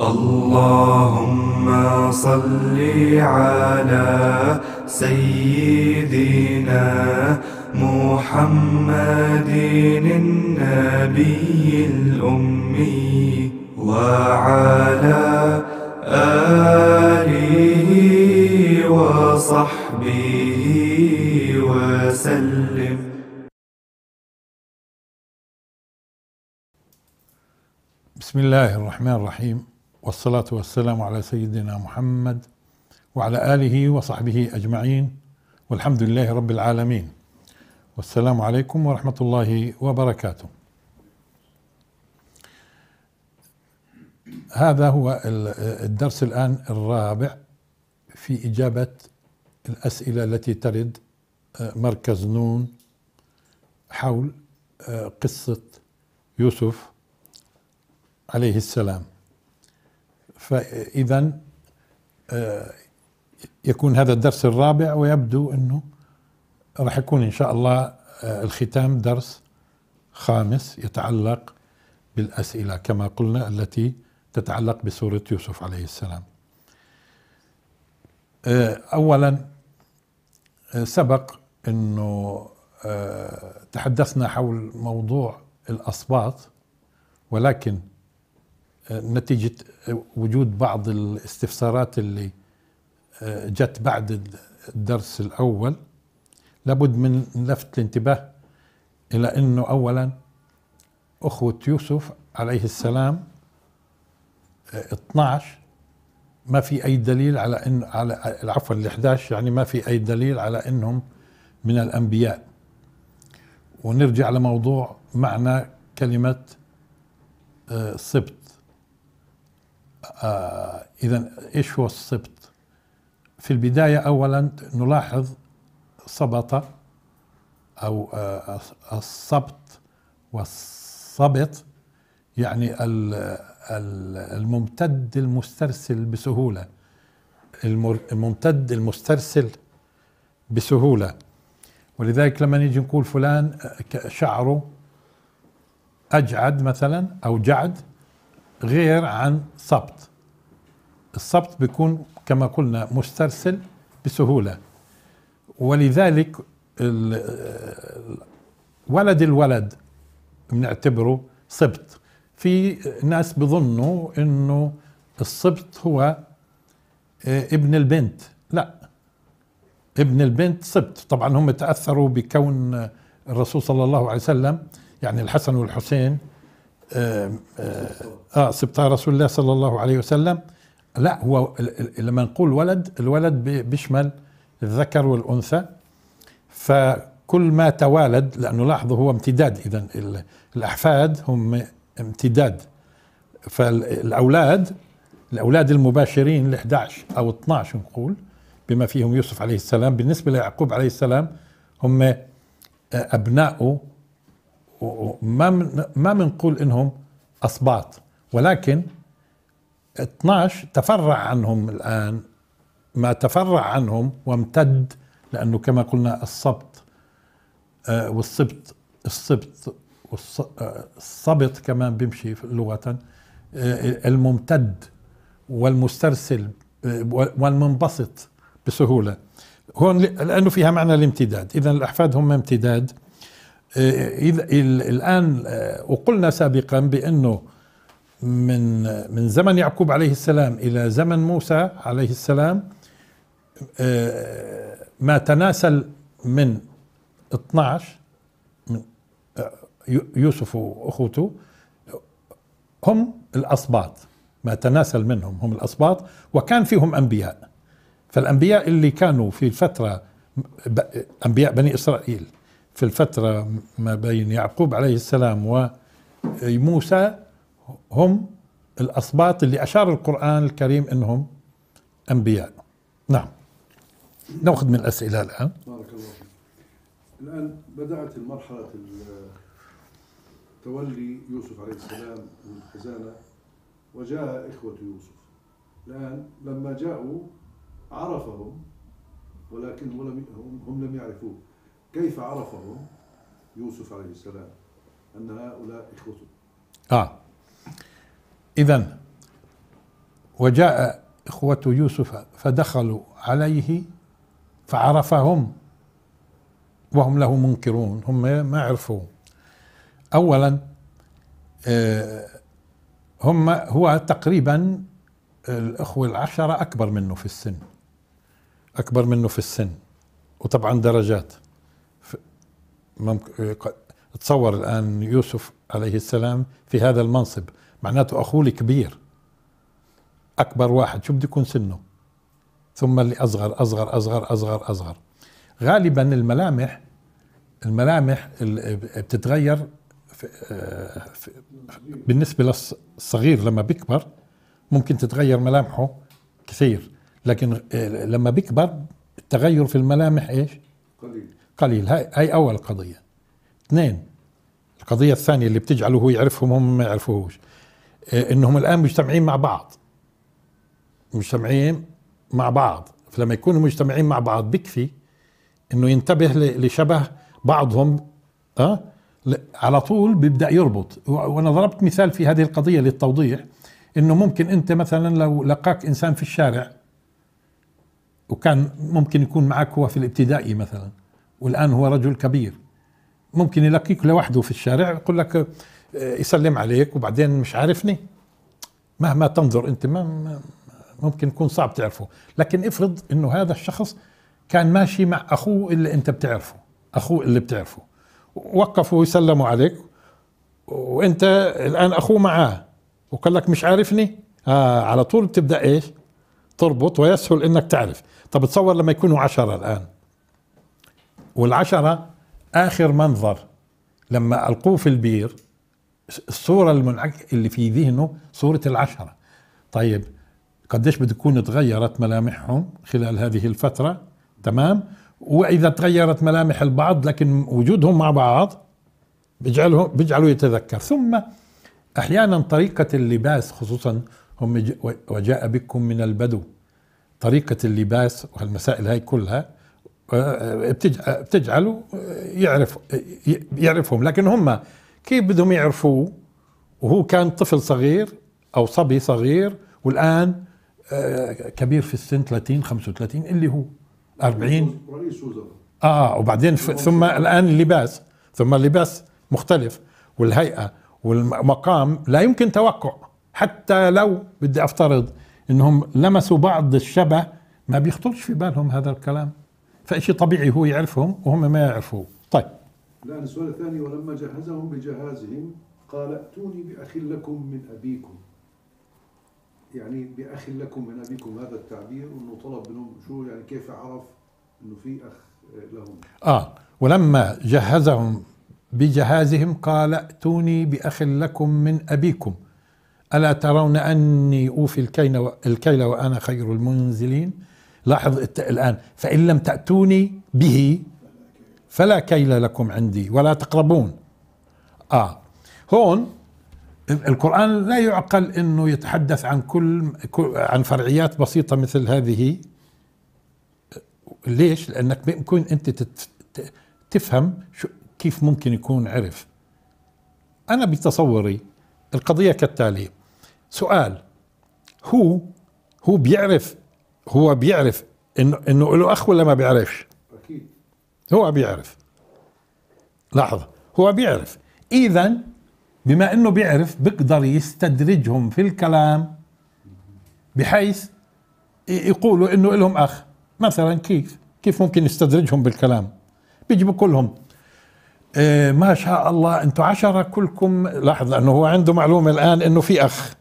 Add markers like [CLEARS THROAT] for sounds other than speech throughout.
اللهم صل على سيدنا محمد النبي الأمي وعلى آله وصحبه وسلم بسم الله الرحمن الرحيم والصلاة والسلام على سيدنا محمد وعلى آله وصحبه أجمعين والحمد لله رب العالمين والسلام عليكم ورحمة الله وبركاته هذا هو الدرس الآن الرابع في إجابة الأسئلة التي ترد آه، مركز نون حول آه، قصة يوسف عليه السلام فإذا آه، يكون هذا الدرس الرابع ويبدو أنه راح يكون إن شاء الله آه، الختام درس خامس يتعلق بالأسئلة كما قلنا التي تتعلق بسورة يوسف عليه السلام آه، أولا سبق أنه تحدثنا حول موضوع الاسباط ولكن نتيجة وجود بعض الاستفسارات اللي آه، جت بعد الدرس الأول لابد من لفت الانتباه إلى أنه أولا أخوة يوسف عليه السلام 12 آه، ما في أي دليل على أن على عفوا ال 11 يعني ما في أي دليل على أنهم من الأنبياء ونرجع لموضوع معنى كلمة آه، صبت آه، إذا إيش هو السبط؟ في البداية أولا نلاحظ صبط أو آه الصبط والصبط يعني الممتد المسترسل بسهولة الممتد المسترسل بسهولة ولذلك لما نيجي نقول فلان آه، شعره أجعد مثلا أو جعد غير عن صبت الصبت بيكون كما قلنا مسترسل بسهولة ولذلك ولد الولد بنعتبره صبت في ناس بظنوا انه الصبت هو آه، ابن البنت لا ابن البنت صبت طبعا هم تأثروا بكون الرسول صلى الله عليه وسلم يعني الحسن والحسين آه, آه, آه، سبطة رسول الله صلى الله عليه وسلم لا هو لما نقول ولد الولد بيشمل الذكر والأنثى فكل ما توالد لأنه لاحظوا هو امتداد إذا الأحفاد هم امتداد فالأولاد الأولاد المباشرين ال 11 أو 12 نقول بما فيهم يوسف عليه السلام بالنسبة ليعقوب عليه السلام هم آه، أبناؤه وما ما بنقول انهم اسباط ولكن 12 تفرع عنهم الان ما تفرع عنهم وامتد لانه كما قلنا السبط والسبط السبط والصبط كمان بيمشي لغه آه، الممتد والمسترسل آه، والمنبسط بسهوله هون لانه فيها معنى الامتداد اذا الاحفاد هم امتداد إيه، إذا الآن آه، وقلنا سابقا بأنه من من زمن يعقوب عليه السلام إلى زمن موسى عليه السلام آه، ما تناسل من 12 من آه، يوسف وأخوته هم الأصباط ما تناسل منهم هم الأصباط وكان فيهم أنبياء فالأنبياء اللي كانوا في الفترة أنبياء بني إسرائيل في الفترة ما بين يعقوب عليه السلام وموسى هم الأصباط اللي أشار القرآن الكريم أنهم أنبياء نعم نأخذ من الأسئلة الآن بارك الله فيك الآن بدأت المرحلة تولي يوسف عليه السلام من الخزانة وجاء إخوة يوسف الآن لما جاءوا عرفهم ولكن هم لم يعرفوه كيف عرفهم يوسف عليه السلام أن هؤلاء إخوته آه إذا وجاء إخوة يوسف فدخلوا عليه فعرفهم وهم له منكرون هم ما عرفوه أولا آه، هم هو تقريبا الأخوة العشرة أكبر منه في السن أكبر منه في السن وطبعا درجات ممكن تصور الآن يوسف عليه السلام في هذا المنصب معناته أخوه الكبير أكبر واحد شو بده يكون سنه ثم اللي أصغر أصغر أصغر أصغر أصغر غالبا الملامح الملامح بتتغير في آه، في بالنسبة للصغير لما بيكبر ممكن تتغير ملامحه كثير لكن آه، لما بيكبر التغير في الملامح ايش؟ قليل قليل هاي, هاي أول قضية اثنين القضية الثانية اللي بتجعله هو يعرفهم هم ما يعرفوهوش آه، انهم الان مجتمعين مع بعض مجتمعين مع بعض فلما يكونوا مجتمعين مع بعض بكفي انه ينتبه لشبه بعضهم أه؟ على طول بيبدا يربط وانا ضربت مثال في هذه القضيه للتوضيح انه ممكن انت مثلا لو لقاك انسان في الشارع وكان ممكن يكون معك هو في الابتدائي مثلا والآن هو رجل كبير ممكن يلاقيك لوحده في الشارع يقول لك آه، يسلم عليك وبعدين مش عارفني مهما تنظر أنت ما ممكن يكون صعب تعرفه لكن افرض أنه هذا الشخص كان ماشي مع أخوه اللي أنت بتعرفه أخوه اللي بتعرفه وقفوا ويسلموا عليك وانت الان اخوه معاه وقال لك مش عارفني آه على طول بتبدا ايش تربط ويسهل انك تعرف طب تصور لما يكونوا عشرة الان والعشرة آخر منظر لما ألقوه في البير الصورة المنعك اللي في ذهنه صورة العشرة طيب قديش بتكون تغيرت ملامحهم خلال هذه الفترة تمام وإذا تغيرت ملامح البعض لكن وجودهم مع بعض بيجعلهم بيجعلوا يتذكر ثم أحيانا طريقة اللباس خصوصا هم وجاء بكم من البدو طريقة اللباس وهالمسائل هاي كلها بتجعله يعرف يعرفهم لكن هم كيف بدهم يعرفوه وهو كان طفل صغير او صبي صغير والان آه، كبير في السن 30 35 اللي هو 40 رئيس وزراء اه وبعدين ثم الان اللباس ثم اللباس مختلف والهيئه والمقام لا يمكن توقع حتى لو بدي افترض انهم لمسوا بعض الشبه ما بيخطرش في بالهم هذا الكلام فشيء طبيعي هو يعرفهم وهم ما يعرفوه طيب الآن السؤال الثاني ولما جهزهم بجهازهم قال ائتوني بأخ لكم من أبيكم يعني بأخ لكم من أبيكم هذا التعبير أنه طلب منهم شو يعني كيف عرف أنه في أخ لهم آه ولما جهزهم بجهازهم قال ائتوني بأخ لكم من أبيكم ألا ترون أني أوفي الكيل الكيل وأنا خير المنزلين لاحظ الآن فإن لم تأتوني به فلا كيل لكم عندي ولا تقربون آه هون القرآن لا يعقل أنه يتحدث عن كل عن فرعيات بسيطة مثل هذه أه، ليش؟ لأنك ممكن أنت تفهم شو كيف ممكن يكون عرف أنا بتصوري القضية كالتالي سؤال هو هو بيعرف هو بيعرف انه انه له اخ ولا ما بيعرفش؟ اكيد هو بيعرف لحظه هو بيعرف اذا بما انه بيعرف بيقدر يستدرجهم في الكلام بحيث يقولوا انه لهم اخ مثلا كيف كيف ممكن يستدرجهم بالكلام بيجيبوا كلهم إيه ما شاء الله انتم عشرة كلكم لاحظ لانه هو عنده معلومة الان انه في اخ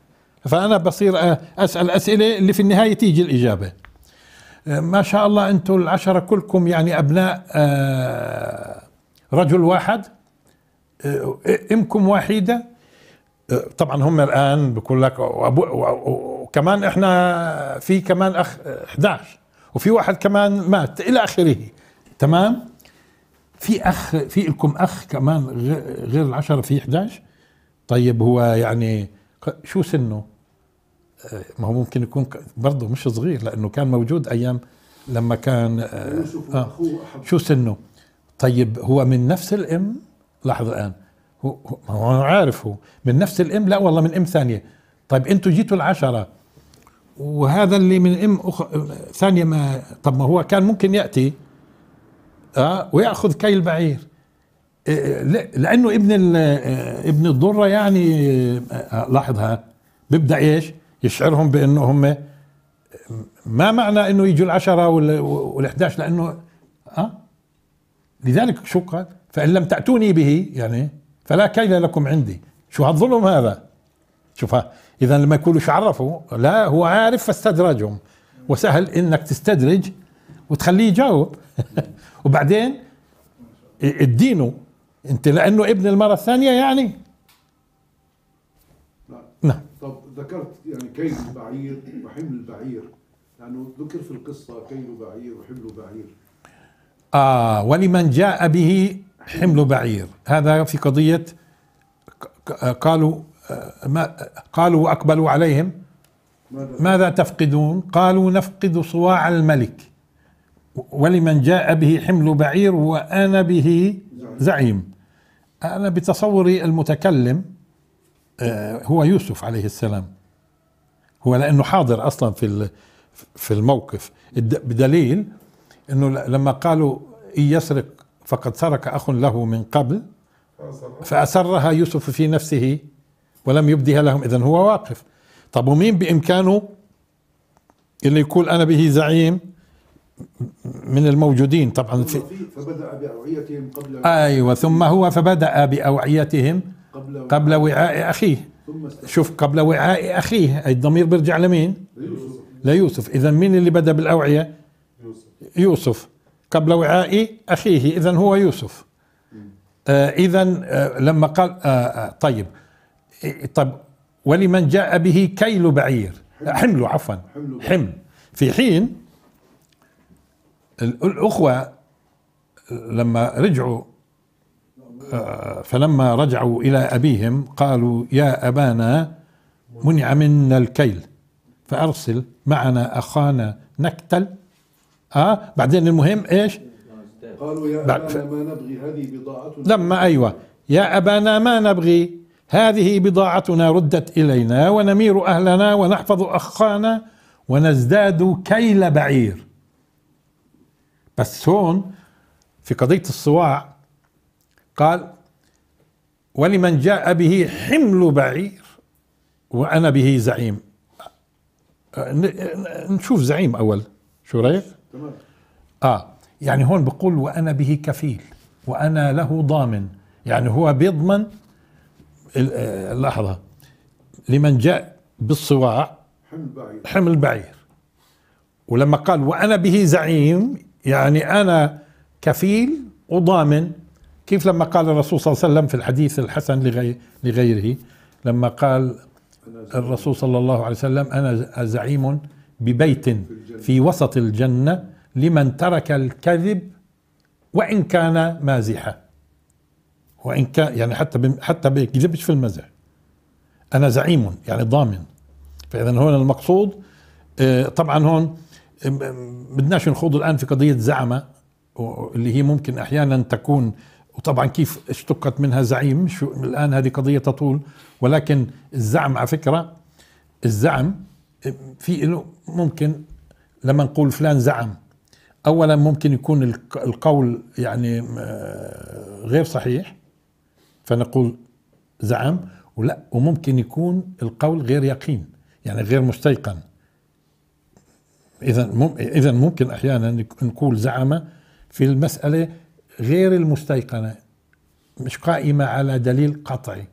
فأنا بصير أسأل أسئلة اللي في النهاية تيجي الإجابة أه، ما شاء الله أنتم العشرة كلكم يعني أبناء أه، رجل واحد أه، أمكم وحيدة طبعا هم الآن بقول لك وكمان إحنا في كمان أخ 11 وفي واحد كمان مات إلى آخره تمام في أخ في لكم أخ كمان غير العشرة في 11 طيب هو يعني شو سنه؟ ما هو ممكن يكون برضه مش صغير لانه كان موجود ايام لما كان آه، يوسف آه شو سنه؟ طيب هو من نفس الام لحظه الان هو هو عارف هو من نفس الام لا والله من ام ثانيه طيب انتم جيتوا العشره وهذا اللي من ام أخ... ثانيه ما طب ما هو كان ممكن ياتي اه وياخذ كيل بعير لانه ابن ابن الضره يعني لاحظها بيبدا ايش؟ يشعرهم بانه هم ما معنى انه يجوا العشره وال11 لانه أه؟ لذلك شو قال؟ فان لم تاتوني به يعني فلا كيل لكم عندي شو هالظلم هذا؟ شوف اذا لما يقولوا عرفوا لا هو عارف فاستدرجهم وسهل انك تستدرج وتخليه يجاوب [LAUGHS] وبعدين ادينه انت لانه ابن المره الثانيه يعني لا. نعم طب ذكرت يعني كيل البعير وحمل البعير لانه يعني ذكر في القصه كيل بعير وحمل بعير اه ولمن جاء به حمل بعير هذا في قضيه قالوا آه، ما قالوا واقبلوا عليهم ماذا تفقدون قالوا نفقد صواع الملك ولمن جاء به حمل بعير وانا به زعيم أنا بتصوري المتكلم آه، هو يوسف عليه السلام هو لأنه حاضر أصلا في في الموقف بدليل أنه لما قالوا إن يسرق فقد سرق أخ له من قبل فأسرها يوسف في نفسه ولم يبدها لهم إذا هو واقف طب ومين بإمكانه اللي يقول أنا به زعيم من الموجودين طبعا في فبدأ بأوعيتهم قبل أيوة ثم هو فبدأ بأوعيتهم قبل, وعاء أخيه شوف قبل وعاء أخيه الضمير بيرجع لمين ليوسف ليوسف إذا مين اللي بدأ بالأوعية يوسف, يوسف. قبل وعاء أخيه إذا هو يوسف آه إذا آه، لما قال آه, آه، طيب إيه، طب ولمن جاء به كيل بعير حمله عفوا حمل في حين الأخوة لما رجعوا آه، فلما رجعوا إلى أبيهم قالوا يا أبانا منع منا الكيل فأرسل معنا أخانا نكتل آه بعدين المهم إيش قالوا يا أبانا ما نبغي هذه بضاعتنا لما أيوة يا أبانا ما نبغي هذه بضاعتنا ردت إلينا ونمير أهلنا ونحفظ أخانا ونزداد كيل بعير بس هون في قضية الصواع قال ولمن جاء به حمل بعير وأنا به زعيم نشوف زعيم أول شو رأيك؟ تمام آه يعني هون بقول وأنا به كفيل وأنا له ضامن يعني هو بيضمن آه، لحظة لمن جاء بالصواع حمل بعير حمل بعير ولما قال وأنا به زعيم يعني أنا كفيل وضامن كيف لما قال الرسول صلى الله عليه وسلم في الحديث الحسن لغير لغيره لما قال الرسول صلى الله عليه وسلم أنا زعيم ببيت في وسط الجنة لمن ترك الكذب وإن كان مازحا وإن كان يعني حتى حتى بيكذبش في المزح أنا زعيم يعني ضامن فإذا هون المقصود آه، طبعا هون بدناش نخوض الان في قضيه زعمه اللي هي ممكن احيانا تكون وطبعا كيف اشتقت منها زعيم شو الان هذه قضيه تطول ولكن الزعم على فكره الزعم في له ممكن لما نقول فلان زعم اولا ممكن يكون القول يعني آه، غير صحيح فنقول زعم ولا وممكن يكون القول غير يقين يعني غير مستيقن اذا اذا ممكن احيانا نقول زعم في المساله غير المستيقنه مش قائمه على دليل قطعي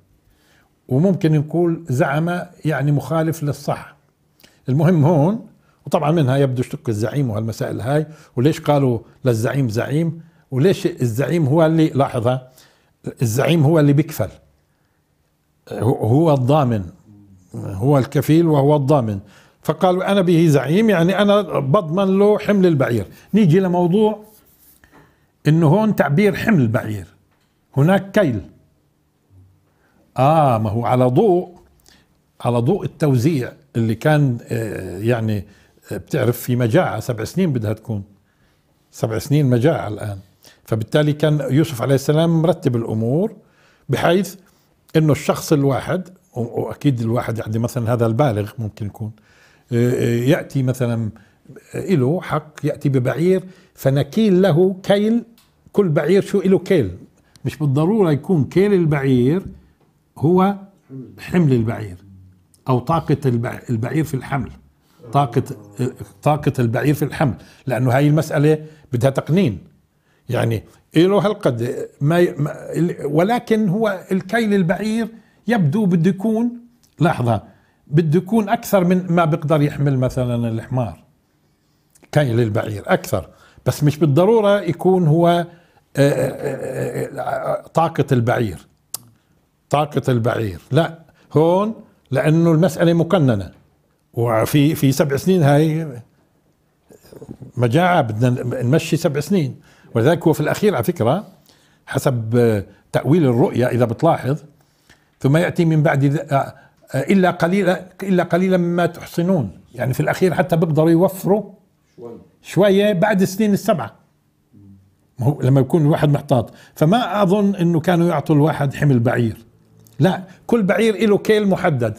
وممكن نقول زعم يعني مخالف للصح المهم هون وطبعا منها يبدو شق الزعيم وهالمسائل هاي وليش قالوا للزعيم زعيم وليش الزعيم هو اللي لاحظها الزعيم هو اللي بيكفل هو الضامن هو الكفيل وهو الضامن فقالوا أنا به زعيم يعني أنا بضمن له حمل البعير نيجي لموضوع أنه هون تعبير حمل البعير هناك كيل آه ما هو على ضوء على ضوء التوزيع اللي كان آه، يعني آه، بتعرف في مجاعة سبع سنين بدها تكون سبع سنين مجاعة الآن فبالتالي كان يوسف عليه السلام مرتب الأمور بحيث أنه الشخص الواحد وأكيد الواحد يعني مثلا هذا البالغ ممكن يكون ياتي مثلا له حق ياتي ببعير فنكيل له كيل كل بعير شو له كيل مش بالضروره يكون كيل البعير هو حمل البعير او طاقه البعير في الحمل طاقه طاقه البعير في الحمل لانه هاي المساله بدها تقنين يعني له هالقد ما ولكن هو الكيل البعير يبدو بده يكون لحظه بده يكون اكثر من ما بيقدر يحمل مثلا الحمار كاين للبعير اكثر بس مش بالضروره يكون هو آه، آه، آه، طاقه البعير طاقه البعير لا هون لانه المساله مقننه وفي في سبع سنين هاي مجاعه بدنا نمشي سبع سنين ولذلك هو في الاخير على فكره حسب تاويل الرؤيا اذا بتلاحظ ثم ياتي من بعد آه، الا قليلا الا قليلا مما تحصنون يعني في الاخير حتى بيقدروا يوفروا شويه بعد سنين السبعه هو لما يكون الواحد محتاط فما اظن انه كانوا يعطوا الواحد حمل بعير لا كل بعير له كيل محدد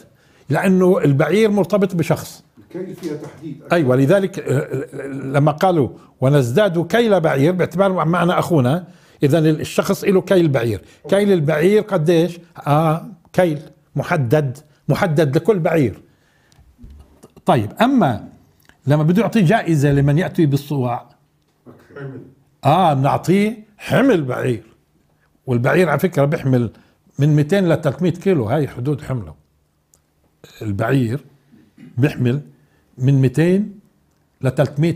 لانه البعير مرتبط بشخص الكيل فيها تحديد أكثر. ايوه لذلك آه، لما قالوا ونزداد كيل بعير باعتبار معنى اخونا اذا الشخص له كيل بعير كيل البعير قديش اه كيل محدد محدد لكل بعير طيب اما لما بده يعطي جائزه لمن ياتي بالصواع اه بنعطيه حمل بعير والبعير على فكره بيحمل من 200 ل 300 كيلو هاي حدود حمله البعير بيحمل من 200 ل 300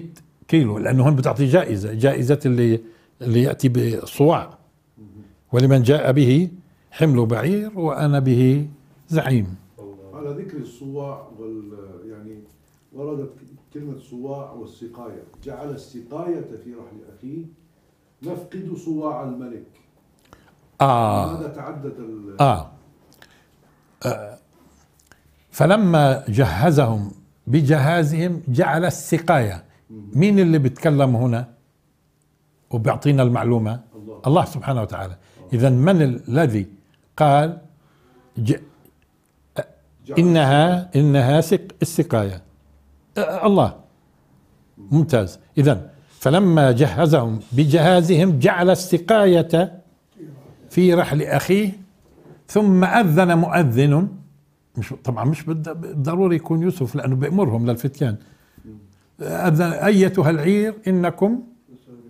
كيلو لانه هون بتعطي جائزه جائزه اللي اللي ياتي بالصواع ولمن جاء به حمل بعير وانا به زعيم على ذكر الصواع وال يعني وردت كلمة صواع والسقاية جعل السقاية في رحل أخيه نفقد صواع الملك آه هذا تعدد ال آه. آه فلما جهزهم بجهازهم جعل السقاية مين اللي بيتكلم هنا وبيعطينا المعلومة الله, الله سبحانه وتعالى آه. إذا من الذي قال إنها إنها سك السقاية الله ممتاز إذا فلما جهزهم بجهازهم جعل السقاية في رحل أخيه ثم أذن مؤذن مش طبعا مش بالضروري يكون يوسف لأنه بأمرهم للفتيان أذن أيتها العير إنكم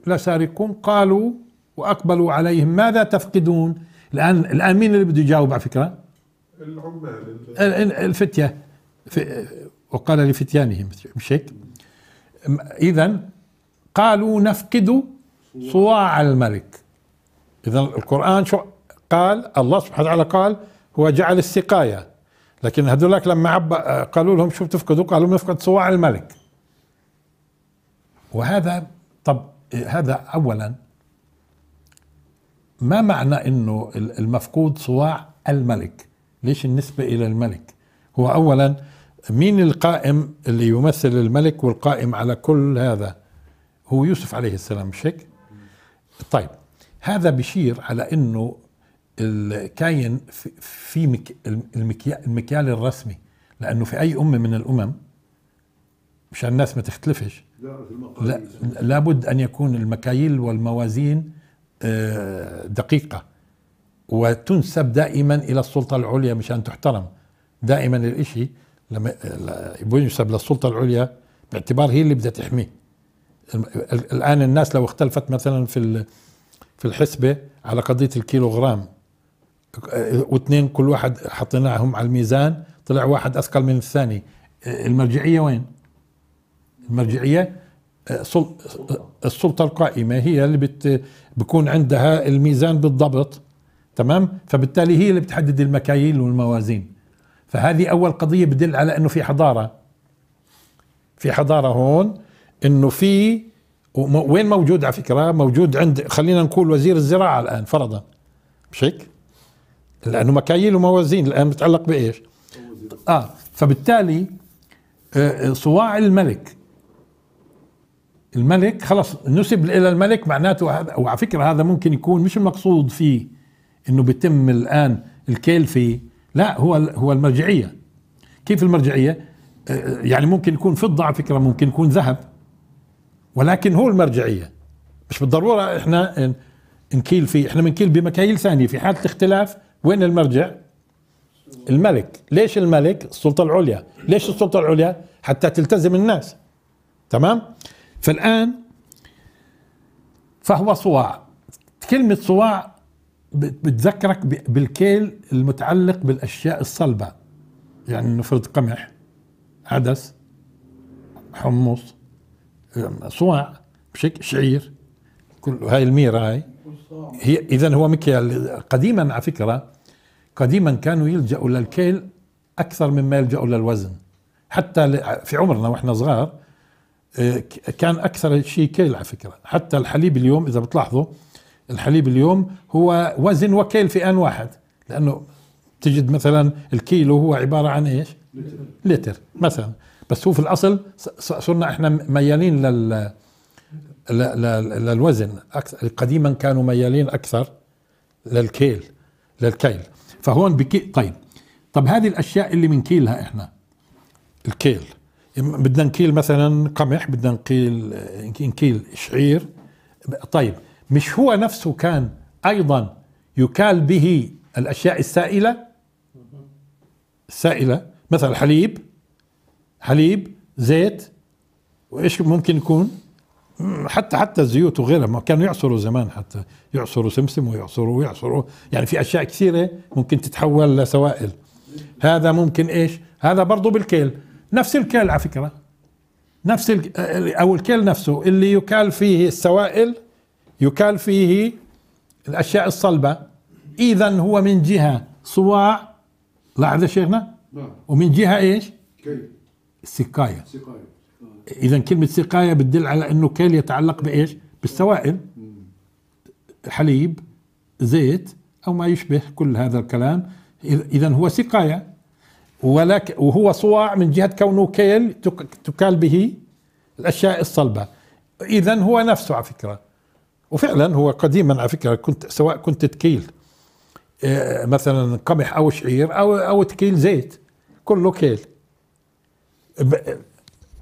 لسارقون قالوا وأقبلوا عليهم ماذا تفقدون الآن الآن مين اللي بده يجاوب على فكرة العمال الفتية وقال لفتيانهم مش هيك إذا قالوا نفقد صواع الملك إذا القرآن شو قال الله سبحانه وتعالى قال هو جعل السقاية لكن هذولاك لما عب قالوا لهم شو بتفقدوا قالوا نفقد صواع الملك وهذا طب هذا أولا ما معنى أنه المفقود صواع الملك ليش النسبة إلى الملك هو أولا مين القائم اللي يمثل الملك والقائم على كل هذا هو يوسف عليه السلام مش هيك طيب هذا بشير على أنه الكاين في المكيال الرسمي لأنه في أي أمة من الأمم مشان الناس ما تختلفش لا لابد أن يكون المكاييل والموازين آه، دقيقة وتنسب دائما الى السلطه العليا مشان تحترم دائما الاشي لما ينسب للسلطه العليا باعتبار هي اللي بدها تحميه الان الناس لو اختلفت مثلا في في الحسبه على قضيه الكيلوغرام واثنين كل واحد حطيناهم على الميزان طلع واحد اثقل من الثاني المرجعيه وين؟ المرجعيه السلطه القائمه هي اللي بت بكون عندها الميزان بالضبط تمام فبالتالي هي اللي بتحدد المكاييل والموازين فهذه اول قضيه بدل على انه في حضاره في حضاره هون انه في وين موجود على فكره موجود عند خلينا نقول وزير الزراعه الان فرضا مش هيك لانه مكاييل وموازين الان متعلق بايش اه فبالتالي آه، آه، صواع الملك الملك خلص نسب الى الملك معناته وعلى فكره هذا ممكن يكون مش المقصود فيه انه بيتم الان الكيل فيه لا هو هو المرجعيه كيف المرجعيه آه، آه، يعني ممكن يكون فضه على فكره ممكن يكون ذهب ولكن هو المرجعيه مش بالضروره احنا نكيل فيه احنا بنكيل بمكاييل ثانيه في حاله الاختلاف وين المرجع الملك ليش الملك السلطه العليا ليش السلطه العليا حتى تلتزم الناس تمام فالان فهو صواع كلمة صواع بتذكرك بالكيل المتعلق بالاشياء الصلبه يعني نفرض قمح عدس حمص صواع بشكل شعير كل هاي الميرة هاي هي اذا هو مكيال قديما على فكره قديما كانوا يلجأوا للكيل اكثر مما يلجأوا للوزن حتى في عمرنا واحنا صغار أه، كان اكثر شيء كيل على فكره حتى الحليب اليوم اذا بتلاحظوا الحليب اليوم هو وزن وكيل في ان واحد لانه تجد مثلا الكيلو هو عباره عن ايش؟ لتر, لتر مثلا بس هو في الاصل صرنا احنا ميالين لل للوزن قديما كانوا ميالين اكثر للكيل للكيل فهون بكي طيب طب هذه الاشياء اللي بنكيلها احنا الكيل بدنا نكيل مثلا قمح بدنا نكيل نكيل شعير طيب مش هو نفسه كان أيضا يكال به الأشياء السائلة السائلة مثلا حليب حليب زيت وإيش ممكن يكون حتى حتى الزيوت وغيرها ما كانوا يعصروا زمان حتى يعصروا سمسم ويعصروا ويعصروا يعني في اشياء كثيره ممكن تتحول لسوائل هذا ممكن ايش هذا برضه بالكيل نفس الكيل على فكره نفس او الكيل نفسه اللي يكال فيه السوائل يكال فيه الأشياء الصلبة إذا هو من جهة صواع لاحظ يا شيخنا نعم. ومن جهة إيش كيل السقاية إذا كلمة سقاية بتدل على أنه كيل يتعلق بإيش بالسوائل حليب زيت أو ما يشبه كل هذا الكلام إذا هو سقاية ولك وهو صواع من جهة كونه كيل تكال به الأشياء الصلبة إذا هو نفسه على فكرة وفعلا هو قديما على فكره كنت سواء كنت تكيل آه، مثلا قمح او شعير او او تكيل زيت كله كيل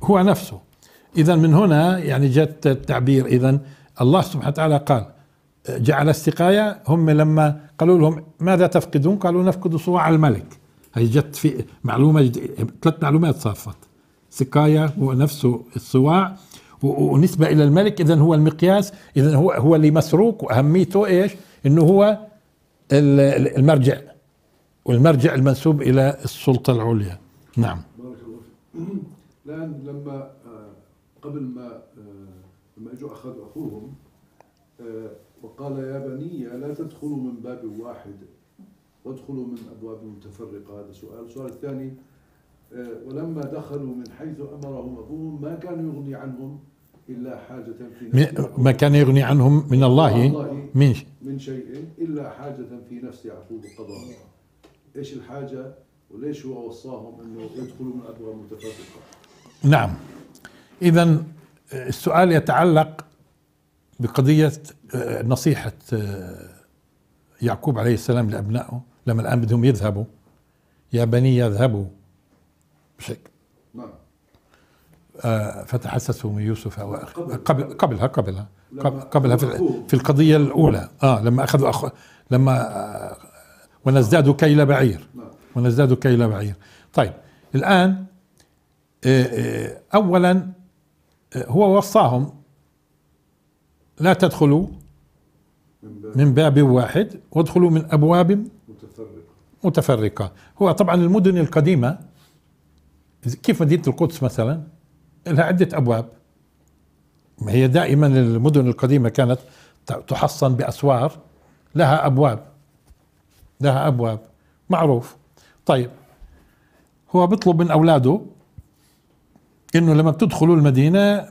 هو نفسه اذا من هنا يعني جاء التعبير اذا الله سبحانه وتعالى قال جعل السقايه هم لما قالوا لهم ماذا تفقدون؟ قالوا نفقد صواع الملك هي جت في معلومه ثلاث معلومات صافت سقايه هو نفسه الصواع ونسبة إلى الملك إذا هو المقياس إذا هو هو اللي مسروق وأهميته إيش إنه هو المرجع والمرجع المنسوب إلى السلطة العليا نعم بارك الله فيك [CLEARS THROAT] الآن لما آه، قبل ما آه، لما اجوا اخذوا اخوهم آه، وقال يا بني لا تدخلوا من باب واحد وادخلوا من ابواب متفرقه هذا سؤال السؤال الثاني آه، ولما دخلوا من حيث امرهم ابوهم ما كان يغني عنهم الا حاجه في نفس ما كان يغني عنهم من الله من من شيء الا حاجه في نفس يعقوب قضاها ايش الحاجه وليش هو وصاهم انه يدخلوا من ابواب متفرقه نعم اذا آه، السؤال يتعلق بقضيه آه، نصيحه يعقوب عليه السلام لابنائه لما الان بدهم يذهبوا يا بني يذهبوا بشكل نعم آه، فتحسسوا من يوسف قبل قبل قبلها قبلها قبلها في, في القضيه الاولى اه لما اخذوا أخ... لما آه، ونزداد كيل بعير نعم. ونزداد كيل بعير طيب الان آه، اولا هو وصاهم لا تدخلوا من باب واحد وادخلوا من ابواب متفرقه متفرقه هو طبعا المدن القديمه كيف مدينه القدس مثلا لها عده ابواب ما هي دائما المدن القديمه كانت تحصن باسوار لها ابواب لها ابواب معروف طيب هو بيطلب من اولاده انه لما بتدخلوا المدينه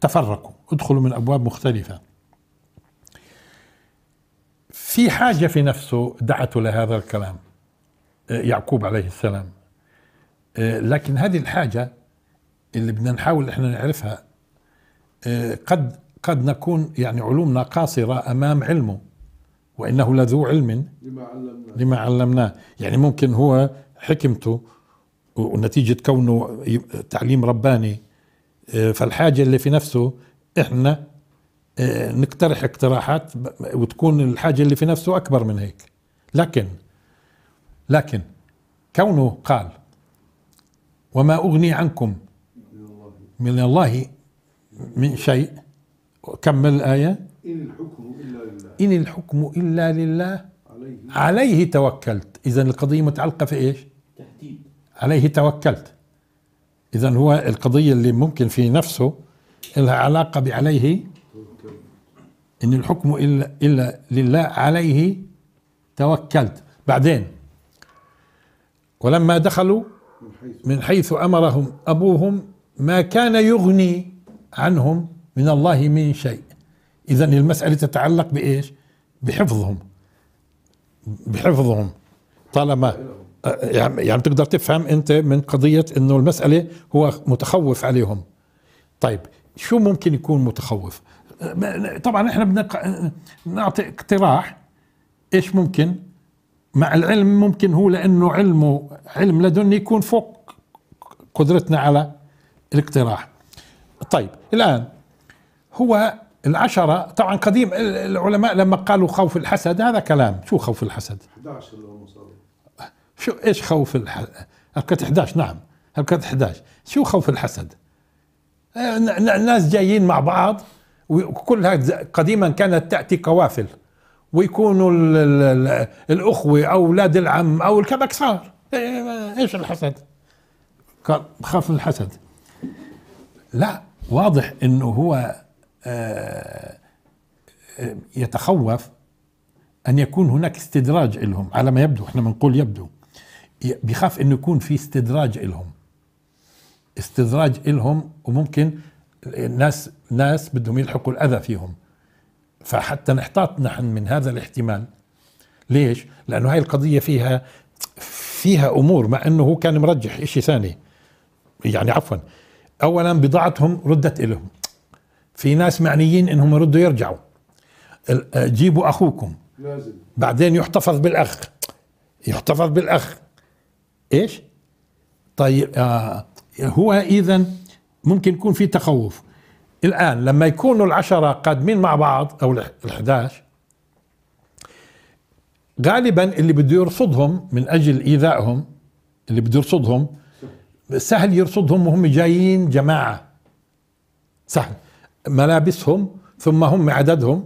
تفرقوا ادخلوا من ابواب مختلفه في حاجه في نفسه دعته لهذا الكلام يعقوب عليه السلام آه، لكن هذه الحاجة اللي بدنا نحاول احنا نعرفها آه، قد قد نكون يعني علومنا قاصرة أمام علمه وإنه لذو علم لما علمناه لما علمناه يعني ممكن هو حكمته ونتيجة كونه تعليم رباني آه، فالحاجة اللي في نفسه احنا نقترح اقتراحات وتكون الحاجة اللي في نفسه أكبر من هيك لكن لكن كونه قال وما أغني عنكم من الله من شيء كمل الآية إن الحكم إلا لله إن الحكم إلا لله عليه, توكلت إذا القضية متعلقة في إيش تهديد عليه توكلت إذا هو القضية اللي ممكن في نفسه لها علاقة بعليه إن الحكم إلا, إلا لله عليه توكلت بعدين ولما دخلوا من حيث أمرهم أبوهم ما كان يغني عنهم من الله من شيء إذا المسألة تتعلق بإيش بحفظهم بحفظهم طالما آه، يعني،, يعني تقدر تفهم أنت من قضية أنه المسألة هو متخوف عليهم طيب شو ممكن يكون متخوف آه، طبعا احنا بدنا آه، نعطي اقتراح ايش ممكن مع العلم ممكن هو لانه علمه علم لدن يكون فوق قدرتنا على الاقتراح طيب الان هو العشرة طبعا قديم العلماء لما قالوا خوف الحسد هذا كلام شو خوف الحسد 11 شو ايش خوف الحسد هلكت 11 نعم هلكت 11 شو خوف الحسد ناس جايين مع بعض وكلها قديما كانت تأتي قوافل ويكونوا ال ال الاخوه او اولاد العم او الكبك صار إيه، إيه، ايش الحسد؟ قال بخاف من الحسد لا واضح انه هو آه، آه، يتخوف ان يكون هناك استدراج لهم على ما يبدو احنا بنقول يبدو بخاف انه يكون في استدراج لهم استدراج لهم وممكن ناس ناس بدهم يلحقوا الاذى فيهم فحتى نحتاط نحن من هذا الاحتمال ليش؟ لأنه هاي القضية فيها فيها أمور مع أنه هو كان مرجح شيء ثاني يعني عفوا أولا بضاعتهم ردت إلهم في ناس معنيين أنهم يردوا يرجعوا جيبوا أخوكم لازم بعدين يحتفظ بالأخ يحتفظ بالأخ إيش؟ طيب آه هو إذا ممكن يكون في تخوف الآن لما يكونوا العشرة قادمين مع بعض أو الحداش غالبا اللي بده يرصدهم من أجل إيذائهم اللي بده يرصدهم سهل يرصدهم وهم جايين جماعة سهل ملابسهم ثم هم عددهم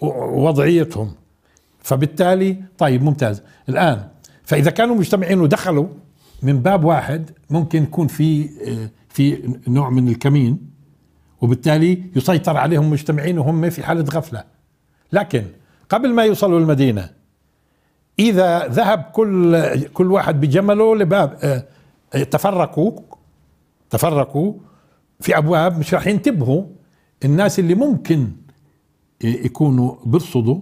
ووضعيتهم فبالتالي طيب ممتاز الآن فإذا كانوا مجتمعين ودخلوا من باب واحد ممكن يكون في آه، في نوع من الكمين وبالتالي يسيطر عليهم مجتمعين وهم في حالة غفلة لكن قبل ما يوصلوا المدينة إذا ذهب كل كل واحد بجمله لباب آه، آه، تفرقوا تفرقوا في أبواب مش راح ينتبهوا الناس اللي ممكن يكونوا بيرصدوا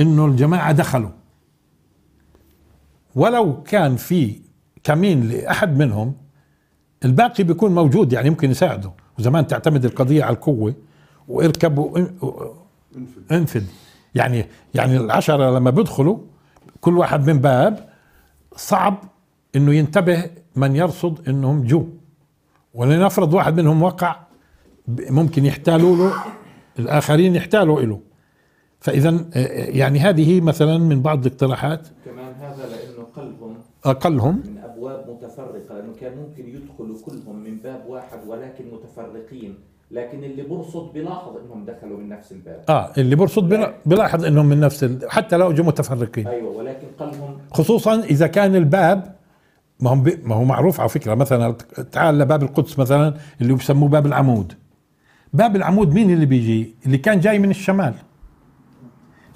انه الجماعه دخلوا ولو كان في كمين لاحد منهم الباقي بيكون موجود يعني ممكن يساعده وزمان تعتمد القضيه على القوه واركب وانفد يعني يعني العشره لما بيدخلوا كل واحد من باب صعب انه ينتبه من يرصد انهم جو ولنفرض واحد منهم وقع ممكن يحتالوا له الاخرين يحتالوا له فاذا آه، آه، يعني هذه مثلا من بعض الاقتراحات كمان هذا لانه قلهم اقلهم أبواب متفرقة لأنه كان ممكن يدخلوا كلهم من باب واحد ولكن متفرقين لكن اللي برصد بلاحظ انهم دخلوا من نفس الباب اه اللي برصد بلاحظ انهم من نفس ال... حتى لو اجوا متفرقين ايوه ولكن قلهم خصوصا اذا كان الباب ما هم ب... ما هو معروف على فكره مثلا تعال لباب القدس مثلا اللي بسموه باب العمود باب العمود مين اللي بيجي اللي كان جاي من الشمال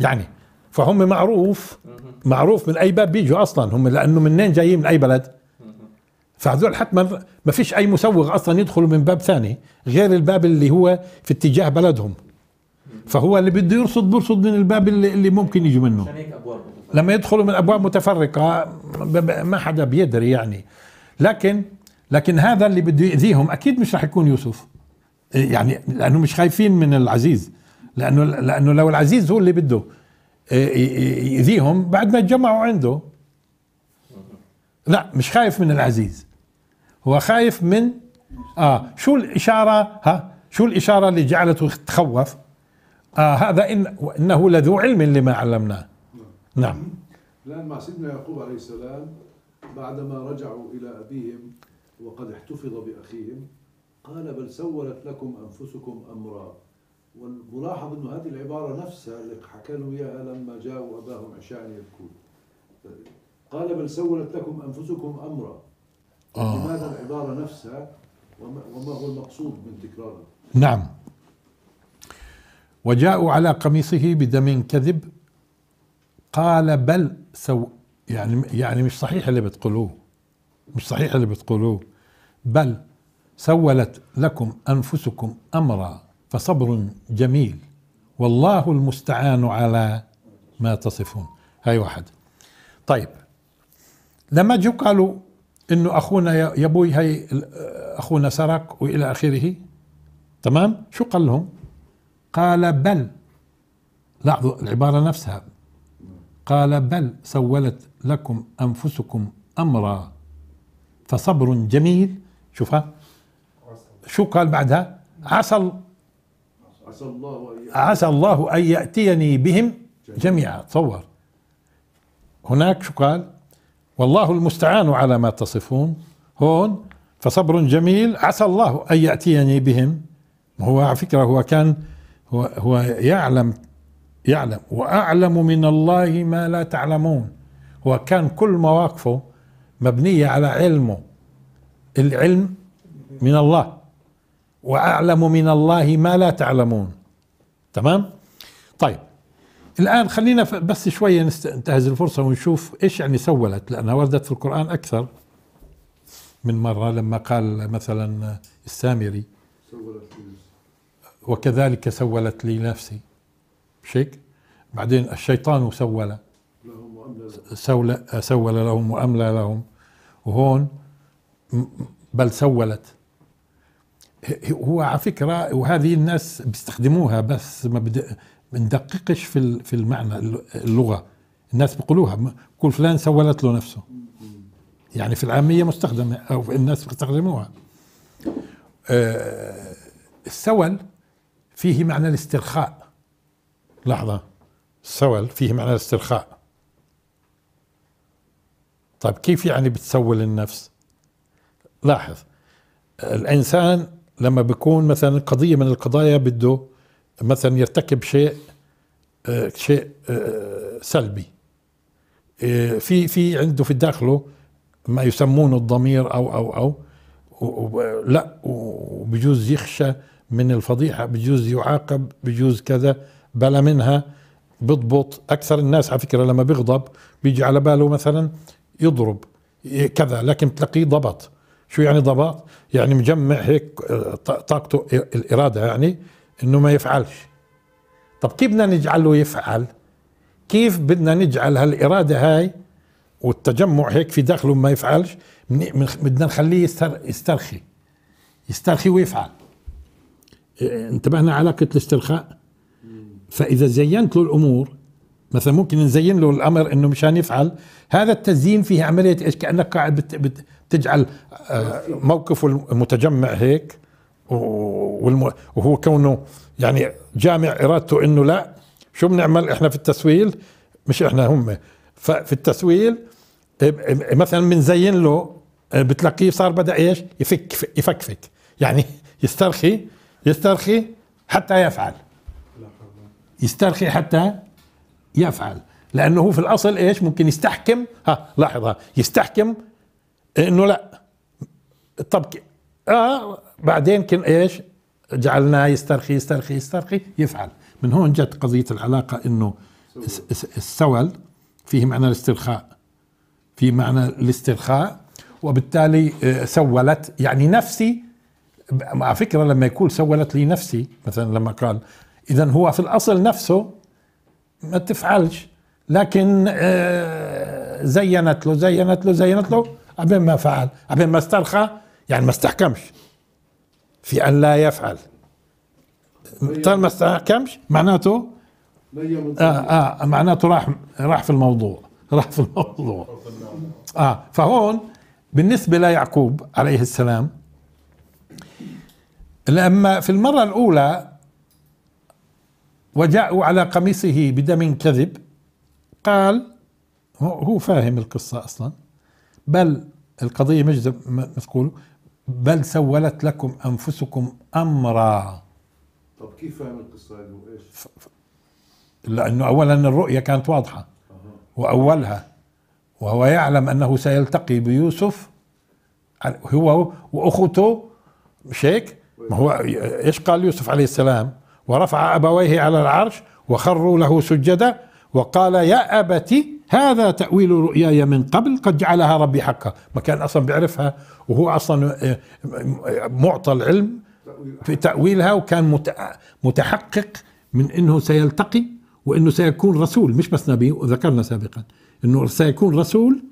يعني فهم معروف معروف من اي باب بيجوا اصلا هم لانه منين جايين من اي بلد فهذول حتى ما فيش اي مسوغ اصلا يدخل من باب ثاني غير الباب اللي هو في اتجاه بلدهم فهو اللي بده يرصد برصد من الباب اللي, اللي ممكن يجي منه لما يدخلوا من ابواب متفرقه ما حدا بيدري يعني لكن لكن هذا اللي بده يؤذيهم اكيد مش راح يكون يوسف يعني لانه مش خايفين من العزيز لانه لانه لو العزيز هو اللي بده آه، يؤذيهم بعد ما يتجمعوا عنده لا مش خايف من العزيز هو خايف من آه شو الإشارة ها شو الإشارة اللي جعلته يتخوف آه هذا إن إنه لذو علم لما علمناه نعم الآن مع سيدنا يعقوب عليه السلام بعدما رجعوا إلى أبيهم وقد احتفظ بأخيهم قال بل سولت لكم أنفسكم أمرا والملاحظ أن هذه العبارة نفسها اللي حكى لهم إياها لما جاءوا أباهم عشاء يبكون قال بل سولت لكم أنفسكم أمرا لماذا آه. العبارة نفسها وما هو المقصود من تكرارها نعم وجاءوا على قميصه بدم كذب قال بل سو يعني يعني مش صحيح اللي بتقولوه مش صحيح اللي بتقولوه بل سولت لكم انفسكم امرا فصبر جميل والله المستعان على ما تصفون هاي واحد طيب لما جو قالوا انه اخونا يا ابوي هي اخونا سرق والى اخره تمام شو قال لهم قال بل لاحظوا العباره نفسها قال بل سولت لكم انفسكم امرا فصبر جميل شوفها شو قال بعدها عسى الله عسى الله ان ياتيني بهم جميعا تصور هناك شو قال والله المستعان على ما تصفون هون فصبر جميل عسى الله أن يأتيني بهم هو على فكرة هو كان هو, هو يعلم يعلم وأعلم من الله ما لا تعلمون هو كان كل مواقفه مبنية على علمه العلم من الله وأعلم من الله ما لا تعلمون تمام طيب الآن خلينا بس شوية ننتهز الفرصة ونشوف إيش يعني سولت لأنها وردت في القرآن أكثر من مرة لما قال مثلا السامري وكذلك سولت لي نفسي مش هيك؟ بعدين الشيطان سول سول سول لهم وأملى لهم وهون بل سولت هو على فكرة وهذه الناس بيستخدموها بس ما بندققش في في المعنى اللغه الناس بيقولوها بقول فلان سولت له نفسه يعني في العاميه مستخدمه او الناس بيستخدموها أه السول فيه معنى الاسترخاء لحظه السول فيه معنى الاسترخاء طيب كيف يعني بتسول النفس لاحظ الانسان لما بيكون مثلا قضيه من القضايا بده مثلا يرتكب شيء آه، شيء آه، سلبي آه، في في عنده في داخله ما يسمونه الضمير او او او لا وبجوز يخشى من الفضيحه بجوز يعاقب بجوز كذا بلا منها بضبط اكثر الناس على فكره لما بيغضب بيجي على باله مثلا يضرب كذا لكن تلاقيه ضبط شو يعني ضبط يعني مجمع هيك طاقته الاراده يعني انه ما يفعلش طب كيف بدنا نجعله يفعل كيف بدنا نجعل هالاراده هاي والتجمع هيك في داخله ما يفعلش بدنا نخليه يسترخي يسترخي ويفعل إيه، إيه، انتبهنا علاقة الاسترخاء فإذا زينت له الأمور مثلا ممكن نزين له الأمر أنه مشان يفعل هذا التزيين فيه عملية إيش كأنك قاعد بت بت بتجعل آه، موقفه المتجمع هيك وهو كونه يعني جامع ارادته انه لا شو بنعمل احنا في التسويل مش احنا هم ففي التسويل مثلا بنزين له آه، بتلاقيه صار بدا ايش يفك يفكفك يعني [LAUGHS] يسترخي يسترخي حتى يفعل يسترخي حتى يفعل لانه هو في الاصل ايش ممكن يستحكم ها لاحظها يستحكم انه لا طب آه بعدين كن ايش جعلناه يسترخي يسترخي يسترخي يفعل من هون جت قضية العلاقة انه السول فيه معنى الاسترخاء في معنى الاسترخاء وبالتالي آه، سولت يعني نفسي على فكرة لما يقول سولت لي نفسي مثلا لما قال إذا هو في الأصل نفسه ما تفعلش لكن آه، زينت له زينت له زينت له قبل ما فعل قبل ما استرخى يعني ما استحكمش في أن لا يفعل طالما طيب، استحكمش معناته آه آه معناته راح راح في الموضوع راح في الموضوع آه فهون بالنسبة ليعقوب عليه السلام لما في المرة الأولى وجاءوا على قميصه بدم كذب قال هو فاهم القصة أصلا بل القضية مش مثقوله بل سولت لكم أنفسكم أمرا طب كيف فهم القصة هذه وإيش؟ ف... لأنه أولا الرؤية كانت واضحة أه. وأولها وهو يعلم أنه سيلتقي بيوسف هو وأخوته مش هيك؟ ما هو إيش قال يوسف عليه السلام؟ ورفع أبويه على العرش وخروا له سجدا وقال يا ابتي هذا تأويل رؤياي من قبل قد جعلها ربي حقا ما كان أصلا بيعرفها وهو أصلا آه، معطى العلم في تأويلها وكان متحقق من أنه سيلتقي وأنه سيكون رسول مش بس نبي وذكرنا سابقا أنه سيكون رسول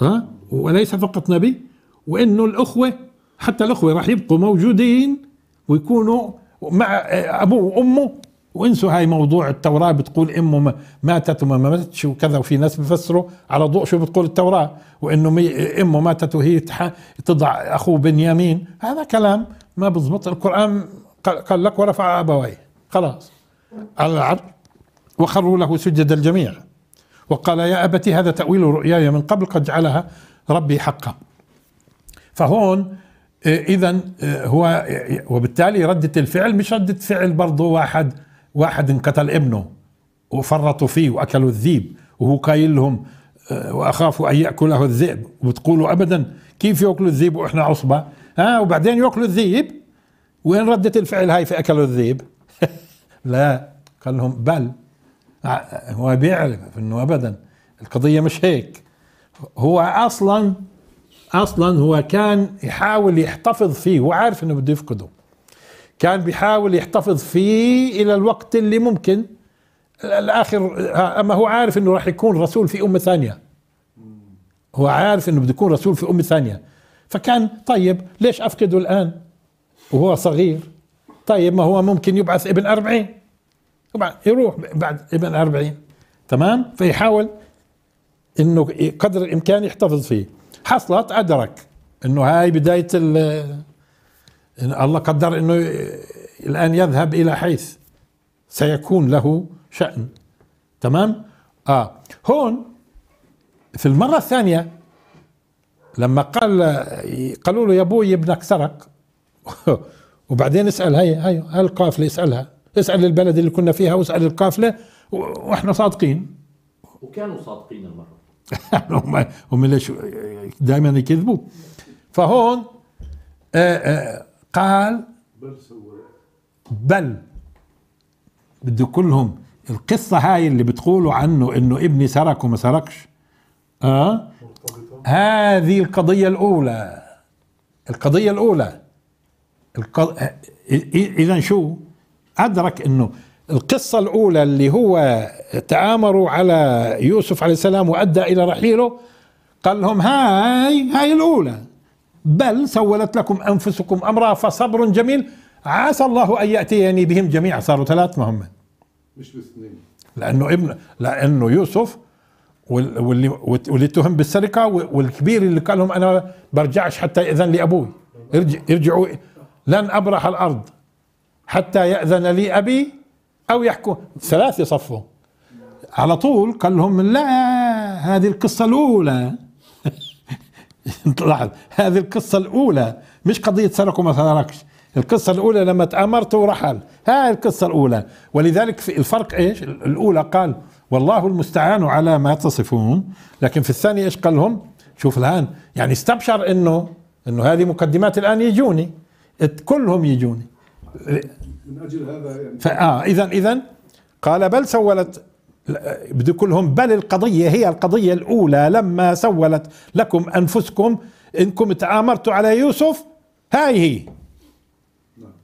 ها آه، وليس فقط نبي وأنه الأخوة حتى الأخوة راح يبقوا موجودين ويكونوا مع آه، أبوه وأمه وانسوا هاي موضوع التوراة بتقول امه ماتت وما ماتتش وكذا وفي ناس بفسروا على ضوء شو بتقول التوراة وانه امه ماتت وهي تضع اخوه بنيامين هذا كلام ما بزبط القرآن قال لك ورفع ابويه خلاص على العرض وخروا له سجد الجميع وقال يا ابتي هذا تأويل رؤياي من قبل قد جعلها ربي حقا فهون إذا هو وبالتالي ردة الفعل مش ردة فعل برضه واحد واحد انقتل ابنه وفرطوا فيه واكلوا الذيب وهو قايل لهم آه، واخاف ان ياكله الذئب وبتقولوا ابدا كيف ياكلوا الذئب واحنا عصبه ها وبعدين ياكلوا الذئب وين رده الفعل هاي في اكلوا الذئب [LAUGHS] لا قال لهم بل آه، هو بيعرف انه ابدا القضيه مش هيك هو اصلا اصلا هو كان يحاول يحتفظ فيه وعارف انه بده يفقده كان بيحاول يحتفظ فيه الى الوقت اللي ممكن الاخر اما هو عارف انه راح يكون رسول في امه ثانيه هو عارف انه بده يكون رسول في امه ثانيه فكان طيب ليش افقده الان وهو صغير طيب ما هو ممكن يبعث ابن أربعين يروح بعد ابن أربعين تمام فيحاول انه قدر الامكان يحتفظ فيه حصلت ادرك انه هاي بدايه الله قدر أنه الآن يذهب إلى حيث سيكون له شأن تمام آه هون في المرة الثانية لما قال قالوا له يا ابوي ابنك سرق [LAUGHS] وبعدين اسال هي هي القافله اسالها اسال البلد اللي كنا فيها واسال القافله واحنا صادقين وكانوا صادقين المره [LAUGHS] هم ليش دائما يكذبوا فهون آآ آه، آآ آه، قال بل سوى بل بده كلهم القصة هاي اللي بتقولوا عنه انه ابني سرق وما سرقش اه هذه القضية الأولى القضية الأولى القض... إذا شو أدرك أنه القصة الأولى اللي هو تآمروا على يوسف عليه السلام وأدى إلى رحيله قال لهم هاي هاي الأولى بل سولت لكم أنفسكم أمرا فصبر جميل عسى الله أن يأتيني بهم جميعا صاروا ثلاث ما هم مش باثنين لأنه ابن لأنه يوسف واللي واللي اتهم بالسرقه والكبير اللي قال لهم انا برجعش حتى ياذن لي ابوي ارجع ارجعوا لن ابرح الارض حتى ياذن لي ابي او يحكوا ثلاثه صفوا على طول قال لهم لا هذه القصه الاولى [LAUGHS] لاحظ هذه القصة الأولى مش قضية سرق وما سرقش القصة الأولى لما تأمرت ورحل هاي القصة الأولى ولذلك في الفرق إيش الأولى قال والله المستعان على ما تصفون لكن في الثانية إيش قال لهم شوف الآن يعني استبشر إنه إنه هذه مقدمات الآن يجوني كلهم يجوني من أجل هذا يعني فآه إذا إذا قال بل سولت بدي كلهم بل القضية هي القضية الأولى لما سولت لكم أنفسكم إنكم تآمرتوا على يوسف هاي هي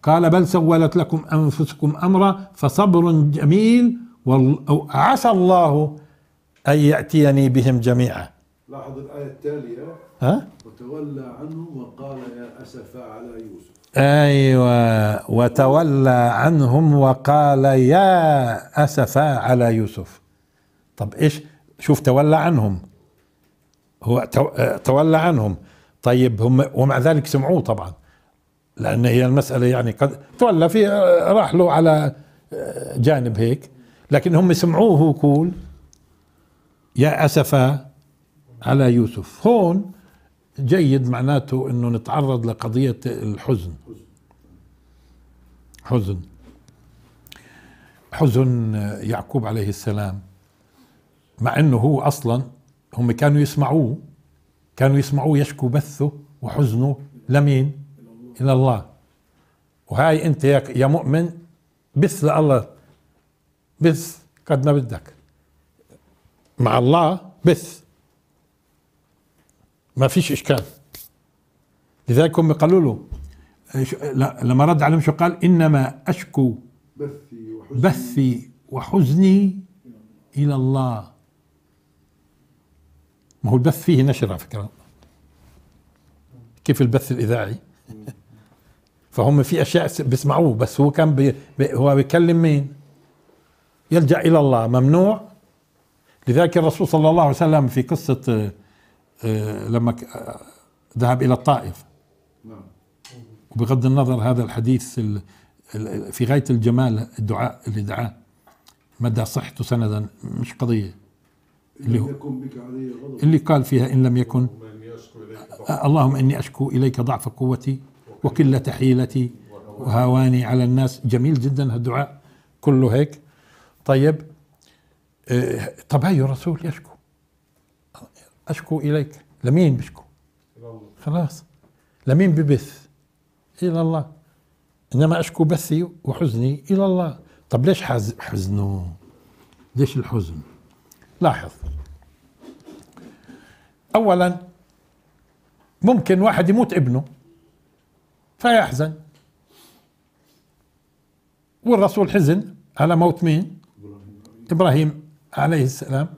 قال بل سولت لكم أنفسكم أمرا فصبر جميل وعسى الله أن يأتيني بهم جميعا لاحظ الآية التالية ها؟ وتولى عنه وقال يا أسفا على يوسف ايوه وتولى عنهم وقال يا اسفا على يوسف طب ايش شوف تولى عنهم هو تولى عنهم طيب هم ومع ذلك سمعوه طبعا لان هي المساله يعني قد تولى في راح له على جانب هيك لكن هم سمعوه يقول يا اسفا على يوسف هون جيد معناته انه نتعرض لقضية الحزن حزن حزن يعقوب عليه السلام مع انه هو اصلا هم كانوا يسمعوه كانوا يسمعوه يشكو بثه وحزنه لمين الى الله وهاي انت يا مؤمن بث لله بث قد ما بدك مع الله بث ما فيش اشكال لذلك هم قالوا له لا لما رد عليهم شو قال انما اشكو بثي وحزني, بثي وحزني الى الله ما هو البث فيه نشر على فكره كيف البث الاذاعي [LAUGHS] فهم في اشياء بيسمعوه بس هو كان بي هو بيكلم مين يلجا الى الله ممنوع لذلك الرسول صلى الله عليه وسلم في قصه آه، لما آه، ذهب إلى الطائف نعم. وبغض النظر هذا الحديث في غاية الجمال الدعاء اللي دعاه مدى صحته سندا مش قضية اللي, هو اللي قال فيها إن لم يكن اللهم إني أشكو إليك آه، ضعف قوتي وقلة حيلتي وهواني على الناس جميل جدا هالدعاء كله هيك طيب طب هي رسول يشكو أشكو إليك لمين بشكو خلاص لمين ببث إلى الله إنما أشكو بثي وحزني إلى الله طب ليش حزنه ليش الحزن لاحظ أولا ممكن واحد يموت ابنه فيحزن والرسول حزن على موت مين إبراهيم عليه السلام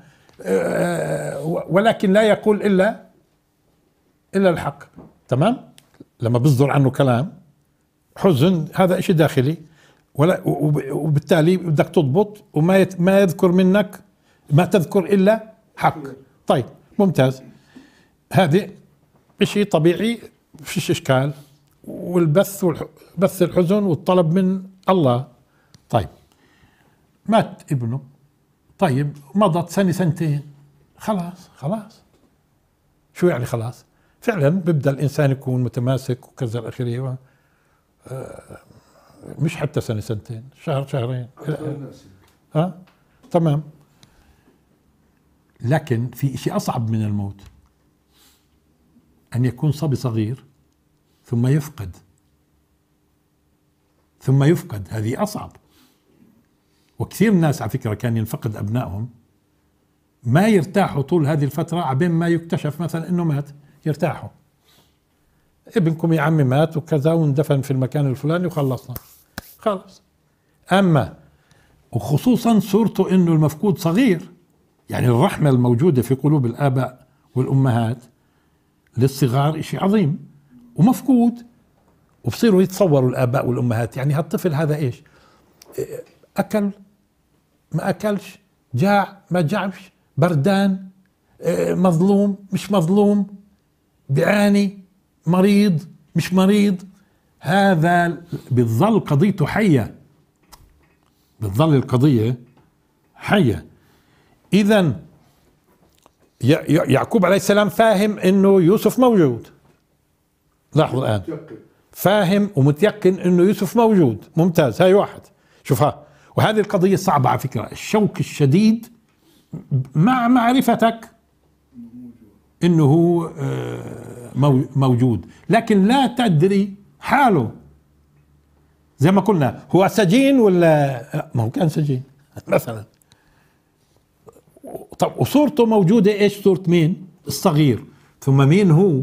آه، آه، ولكن لا يقول الا الا الحق تمام لما بيصدر عنه كلام حزن هذا شيء داخلي ولا وبالتالي بدك تضبط وما ما يذكر منك ما تذكر الا حق طيب ممتاز هذه شيء طبيعي فيش اشكال والبث بث الحزن والطلب من الله طيب مات ابنه طيب مضت سنة سنتين خلاص خلاص شو يعني خلاص فعلا بيبدا الانسان يكون متماسك وكذا و... آه، مش حتى سنه سنتين شهر شهرين آه، ها تمام لكن في شيء اصعب من الموت ان يكون صبي صغير ثم يفقد ثم يفقد هذه اصعب وكثير ناس على فكرة كان ينفقد أبنائهم ما يرتاحوا طول هذه الفترة عبين ما يكتشف مثلا أنه مات يرتاحوا ابنكم يا عمي مات وكذا واندفن في المكان الفلاني وخلصنا خلص أما وخصوصا صورته أنه المفقود صغير يعني الرحمة الموجودة في قلوب الآباء والأمهات للصغار شيء عظيم ومفقود وبصيروا يتصوروا الآباء والأمهات يعني هالطفل هذا إيش أكل ما اكلش جاع ما جعش بردان آه، مظلوم مش مظلوم بيعاني مريض مش مريض هذا بتظل قضيته حيه بتظل القضيه حيه اذا يعقوب عليه السلام فاهم انه يوسف موجود لاحظوا الان فاهم ومتيقن انه يوسف موجود ممتاز هاي واحد شوف ها وهذه القضية صعبة على فكرة الشوك الشديد مع معرفتك أنه آه، موجود لكن لا تدري حاله زي ما قلنا هو سجين ولا آه، ما هو كان سجين [LAUGHS] مثلا طب وصورته موجودة ايش صورة مين الصغير ثم مين هو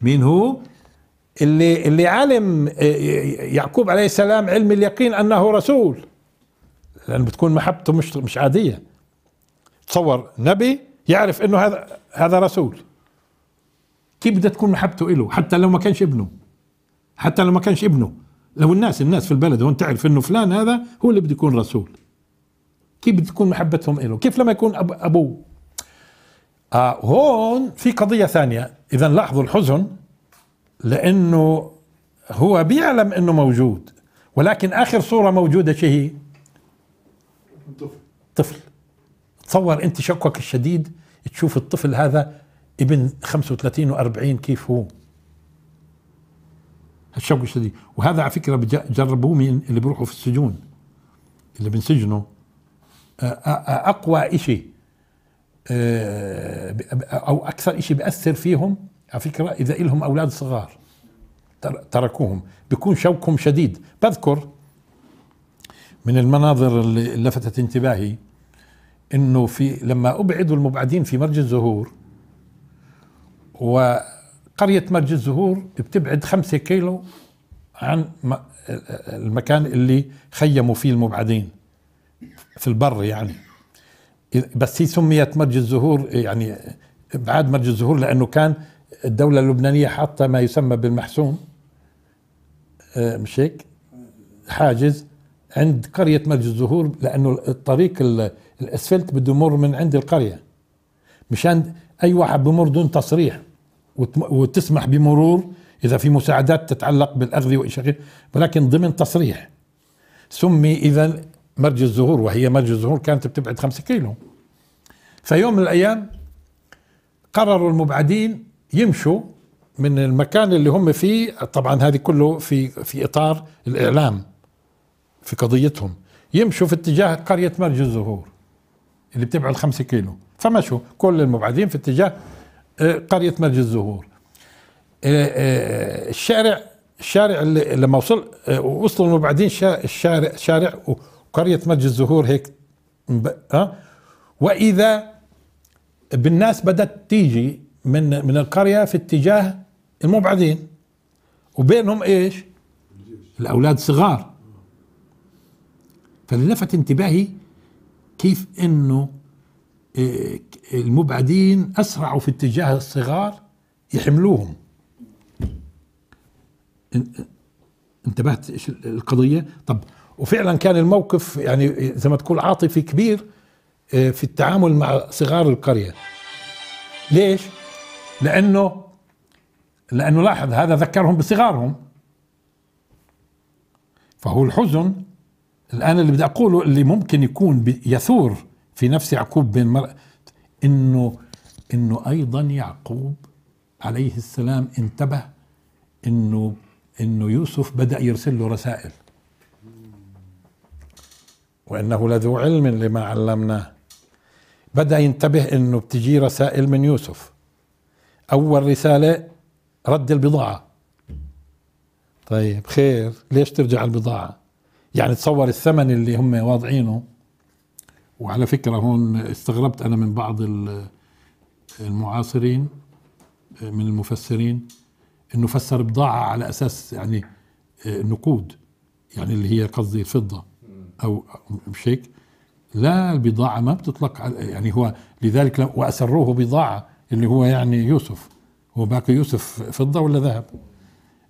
مين هو اللي اللي علم آه، يعقوب عليه السلام علم اليقين انه رسول لأن بتكون محبته مش مش عادية تصور نبي يعرف انه هذا هذا رسول كيف بدها تكون محبته له حتى لو ما كانش ابنه حتى لو ما كانش ابنه لو الناس الناس في البلد هون تعرف انه فلان هذا هو اللي بده يكون رسول كيف بده تكون محبتهم له كيف لما يكون أب ابوه آه هون في قضية ثانية إذا لاحظوا الحزن لأنه هو بيعلم أنه موجود ولكن آخر صورة موجودة شيء طفل طفل تصور انت شكوك الشديد تشوف الطفل هذا ابن 35 و40 كيف هو الشوق الشديد وهذا على فكره جربوه من اللي بيروحوا في السجون اللي بنسجنوا اقوى شيء آه، او اكثر شيء بياثر فيهم على فكره اذا لهم اولاد صغار تركوهم بيكون شوقهم شديد بذكر من المناظر اللي لفتت انتباهي انه في لما ابعدوا المبعدين في مرج الزهور وقرية مرج الزهور بتبعد خمسة كيلو عن المكان اللي خيموا فيه المبعدين في البر يعني بس هي سميت مرج الزهور يعني ابعاد مرج الزهور لانه كان الدولة اللبنانية حاطة ما يسمى بالمحسوم أه، مش هيك حاجز عند قرية مرج الزهور لأنه الطريق الأسفلت بده يمر من عند القرية مشان أي واحد بمر دون تصريح وتسمح بمرور إذا في مساعدات تتعلق بالأغذية وإشياء ولكن ضمن تصريح سمي إذا مرج الزهور وهي مرج الزهور كانت بتبعد خمسة كيلو فيوم من الأيام قرروا المبعدين يمشوا من المكان اللي هم فيه طبعا هذه كله في في اطار الاعلام في قضيتهم يمشوا في اتجاه قرية مرج الزهور اللي بتبعد خمسة كيلو فمشوا كل المبعدين في اتجاه آه، قرية مرج الزهور آه، آه، الشارع الشارع اللي لما وصل وصلوا المبعدين الشارع شارع وقرية مرج الزهور هيك ها وإذا بالناس بدأت تيجي من من القرية في اتجاه المبعدين وبينهم ايش؟ الأولاد صغار فلفت انتباهي كيف انه آه، المبعدين اسرعوا في اتجاه الصغار يحملوهم انتبهت ايش القضيه طب وفعلا كان الموقف يعني زي ما تقول عاطفي كبير آه، في التعامل مع صغار القريه ليش لانه لانه لاحظ هذا ذكرهم بصغارهم فهو الحزن الآن اللي بدي أقوله اللي ممكن يكون يثور في نفس يعقوب بين مر... إنه إنه أيضا يعقوب عليه السلام انتبه إنه إنه يوسف بدأ يرسل له رسائل وإنه لذو علم لما علمناه بدأ ينتبه إنه بتجي رسائل من يوسف أول رسالة رد البضاعة طيب خير ليش ترجع البضاعة يعني تصور الثمن اللي هم واضعينه وعلى فكره هون استغربت انا من بعض المعاصرين من المفسرين انه فسر بضاعه على اساس يعني آه، نقود يعني اللي هي قصدي الفضه او مش هيك لا البضاعه ما بتطلق على يعني هو لذلك واسروه بضاعه اللي هو يعني يوسف هو باقي يوسف فضه ولا ذهب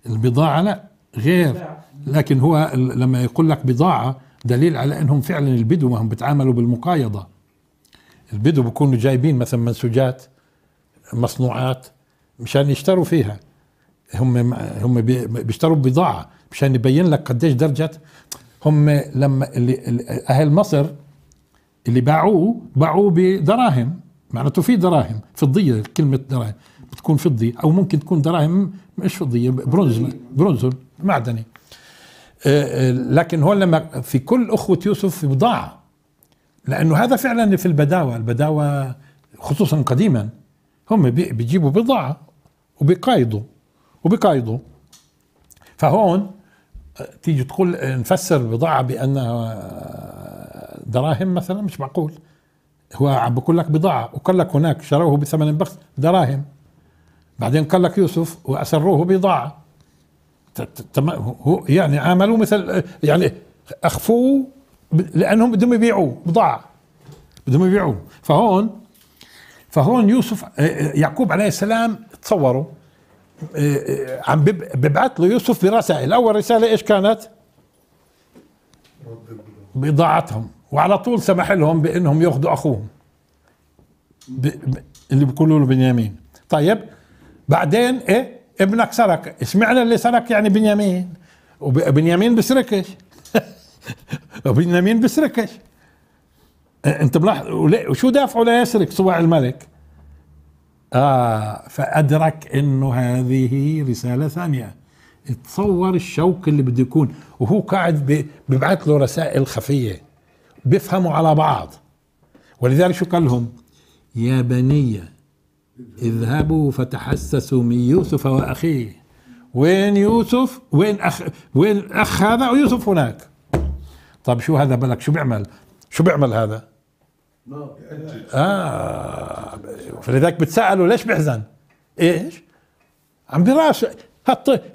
البضاعه لا غير لكن هو لما يقول لك بضاعة دليل على انهم فعلا البدو ما هم بيتعاملوا بالمقايضة البدو بيكونوا جايبين مثلا منسوجات مصنوعات مشان يشتروا فيها هم هم بيشتروا بضاعة مشان يبين لك قديش درجة هم لما اللي اهل مصر اللي باعوه باعوه بدراهم معناته في دراهم فضية كلمة دراهم تكون فضي او ممكن تكون دراهم مش فضيه برونز برونز معدني آه، آه، لكن هو لما في كل اخوه يوسف بضاعه لانه هذا فعلا في البداوه البداوه خصوصا قديما هم بيجيبوا بضاعه وبيقايضوا وبيقايضوا فهون آه، تيجي تقول نفسر البضاعه بانها دراهم مثلا مش معقول هو عم بقول لك بضاعه وقال لك هناك شروه بثمن بخس دراهم بعدين قال لك يوسف واسروه بضاعه هو يعني عاملوه مثل يعني اخفوه لانهم بدهم يبيعوه بضاعه بدهم يبيعوه فهون فهون يوسف آه، آه، يعقوب عليه السلام تصوروا آه، عم ببعث له يوسف برسائل اول رساله ايش كانت بضاعتهم وعلى طول سمح لهم بانهم ياخذوا اخوهم اللي بيقولوا له بنيامين طيب بعدين ايه ابنك سرق اشمعنى اللي سرق يعني بنيامين وبنيامين بسرقش وبنيامين [LAUGHS] بسرقش إيه، انت ملاحظ وشو دافعه ليسرق صواع الملك آه فأدرك أنه هذه رسالة ثانية تصور الشوك اللي بده يكون وهو قاعد ببعث له رسائل خفية بيفهموا على بعض ولذلك شو قال لهم يا بنيه اذهبوا فتحسسوا من يوسف واخيه وين يوسف وين اخ وين اخ هذا ويوسف هناك طب شو هذا بالك شو بيعمل شو بيعمل هذا اه فلذلك بتسالوا ليش بيحزن ايش عم بيراش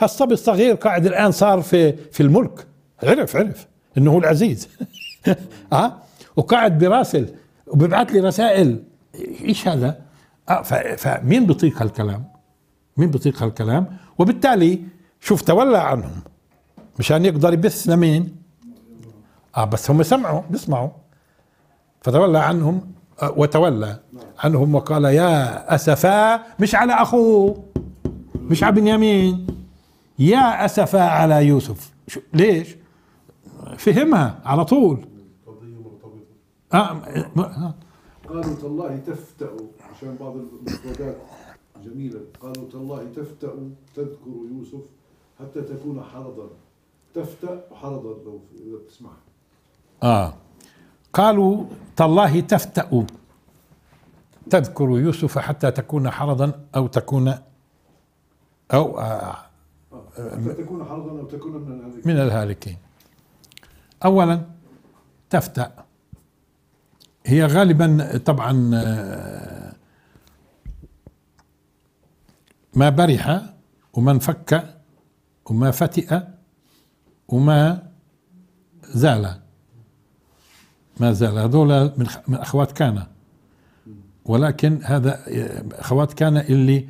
هالصبي الصغير قاعد الان صار في في الملك عرف عرف انه هو العزيز [LAUGHS] اه وقاعد براسل وبيبعث لي رسائل ايش هذا اه فمين بيطيق هالكلام؟ مين بيطيق هالكلام؟ وبالتالي شوف تولى عنهم مشان يقدر يبث لمين؟ اه بس هم سمعوا بيسمعوا فتولى عنهم آه، وتولى عنهم وقال يا اسفا مش على اخوه مش على بنيامين يا اسفا على يوسف ليش؟ فهمها على طول مرتبطة آه،, آه. قالوا تالله تفتأ عشان بعض المفردات جميلة قالوا تالله تفتأ تذكر يوسف حتى تكون حرضا تفتأ حرضا لو إذا بتسمع آه قالوا تالله تفتأ تذكر يوسف حتى تكون حرضا أو تكون أو آه،, آه حتى تكون حرضا أو تكون من الهالكين من الهالكين أولا تفتأ هي غالبا طبعا آه ما برح وما انفك وما فتئ وما زال ما زال هذول من أخوات كان ولكن هذا أخوات كان اللي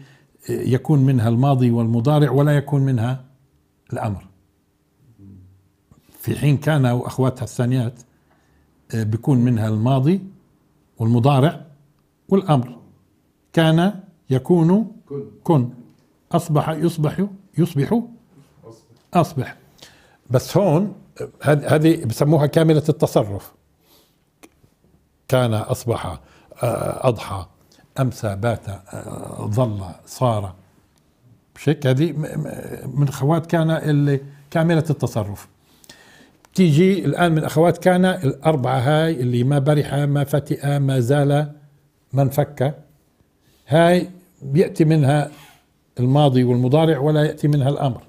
يكون منها الماضي والمضارع ولا يكون منها الأمر في حين كان وأخواتها الثانيات بيكون منها الماضي والمضارع والأمر كان يكون كن أصبح يصبح يصبح أصبح بس هون هذه بسموها كاملة التصرف كان أصبح آه، أضحى أمسى بات آه، ظل صار بشكل هذه من أخوات كان اللي كاملة التصرف تيجي الآن من أخوات كان الأربعة هاي اللي ما برح ما فتئ ما زال ما انفك هاي بيأتي منها الماضي والمضارع ولا يأتي منها الأمر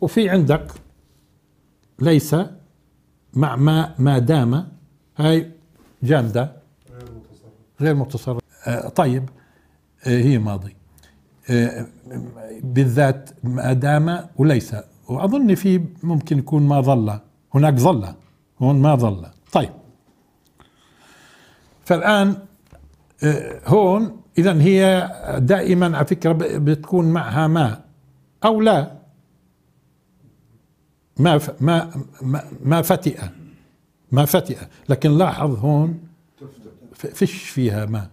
وفي عندك ليس مع ما ما دام هاي جامدة غير متصرف آه، طيب آه، هي ماضي آه، بالذات ما دام وليس واظن في ممكن يكون ما ظل هناك ظل هون ما ظل طيب فالان هون اذا هي دائما على فكره بتكون معها ما او لا ما ما ما, ما فتئه ما فتئه لكن لاحظ هون فيش فيها ما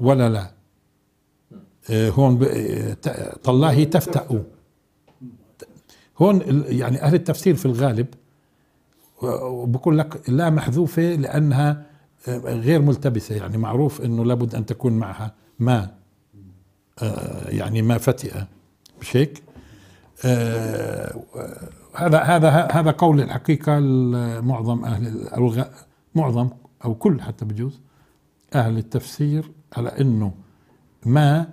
ولا لا آه، هون آه، طلاه تفتأ هون يعني اهل التفسير في الغالب بقول لك لا محذوفه لانها غير ملتبسة يعني معروف أنه لابد أن تكون معها ما آه، يعني ما فتئة مش هيك؟ آه، هذا هذا هذا قول الحقيقة معظم أهل أو معظم أو كل حتى بجوز أهل التفسير على أنه ما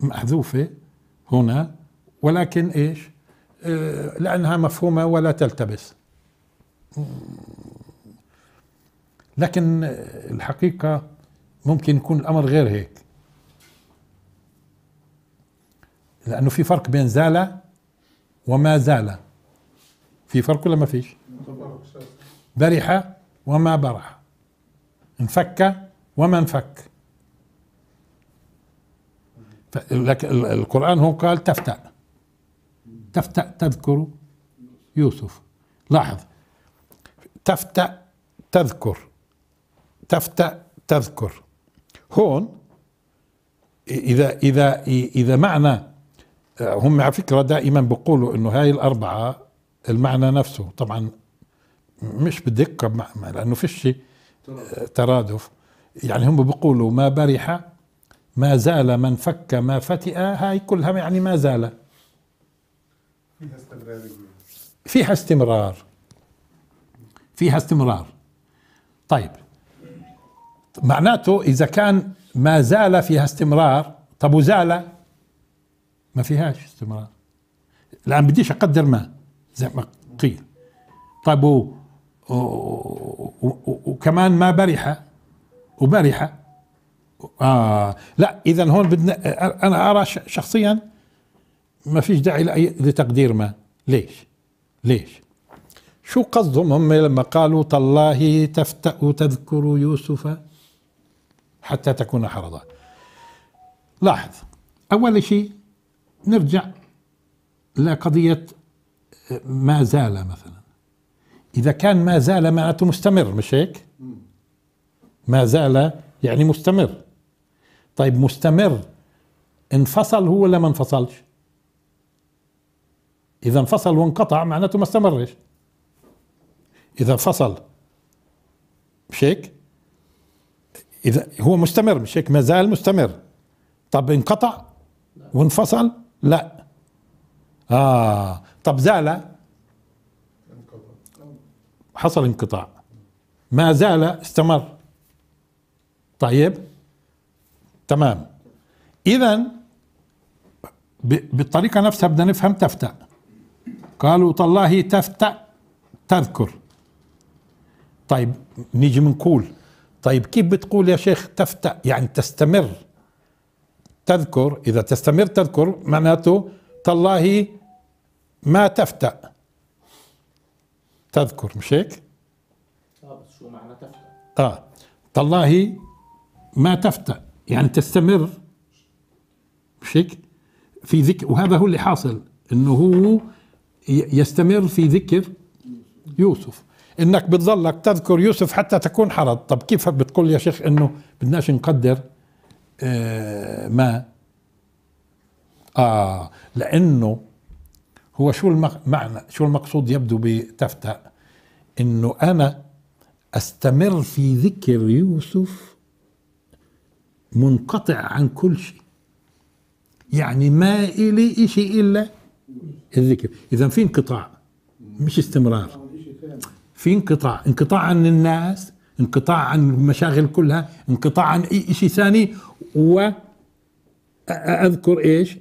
محذوفة هنا ولكن إيش آه، لأنها مفهومة ولا تلتبس لكن الحقيقة ممكن يكون الأمر غير هيك لأنه في فرق بين زال وما زال في فرق ولا ما فيش برح وما برح انفك وما انفك القرآن هو قال تفتأ تفتأ تذكر يوسف لاحظ تفتأ تذكر تفتأ تذكر هون إذا إذا إذا معنى آه، هم على فكرة دائما بيقولوا إنه هاي الأربعة المعنى نفسه طبعا مش بدقة لأنه شيء آه، ترادف يعني هم بيقولوا ما برح ما زال من فك ما فتئ هاي كلها يعني ما زال فيها استمرار فيها استمرار فيها استمرار طيب معناته إذا كان ما زال فيها استمرار طب وزال ما فيهاش استمرار الآن بديش أقدر ما زي ما قيل طب و... و... و... وكمان ما برحة وبرحة آه لا إذا هون بدنا أنا أرى شخصيا ما فيش داعي لأي لتقدير ما ليش ليش شو قصدهم هم لما قالوا تالله تفتأ تذكر يوسف حتى تكون حرضا لاحظ أول شيء نرجع لقضية آه، ما زال مثلا إذا كان ما زال معناته مستمر مش هيك؟ ما زال يعني مستمر طيب مستمر انفصل هو ولا ما انفصلش؟ إذا انفصل وانقطع معناته ما استمرش إذا انفصل مش هيك؟ اذا هو مستمر مش هيك ما زال مستمر طب انقطع وانفصل لا اه طب زال حصل انقطاع ما زال استمر طيب تمام اذا بالطريقه نفسها بدنا نفهم تفتأ قالوا تالله تفتأ تذكر طيب نيجي بنقول طيب كيف بتقول يا شيخ تفتح يعني تستمر تذكر إذا تستمر تذكر معناته تالله ما تفتأ تذكر مش هيك؟ اه بس شو معنى تفتأ؟ اه تالله ما تفتأ يعني تستمر مش هيك؟ في ذكر وهذا هو اللي حاصل انه هو يستمر في ذكر يوسف انك بتظلك تذكر يوسف حتى تكون حرض طب كيف بتقول يا شيخ انه بدناش نقدر آه ما اه لانه هو شو المعنى شو المقصود يبدو بتفتأ انه انا استمر في ذكر يوسف منقطع عن كل شيء يعني ما إلي شيء إلا الذكر إذا في انقطاع مش استمرار في انقطاع انقطاع عن الناس انقطاع عن المشاغل كلها انقطاع عن اي شيء ثاني و اذكر ايش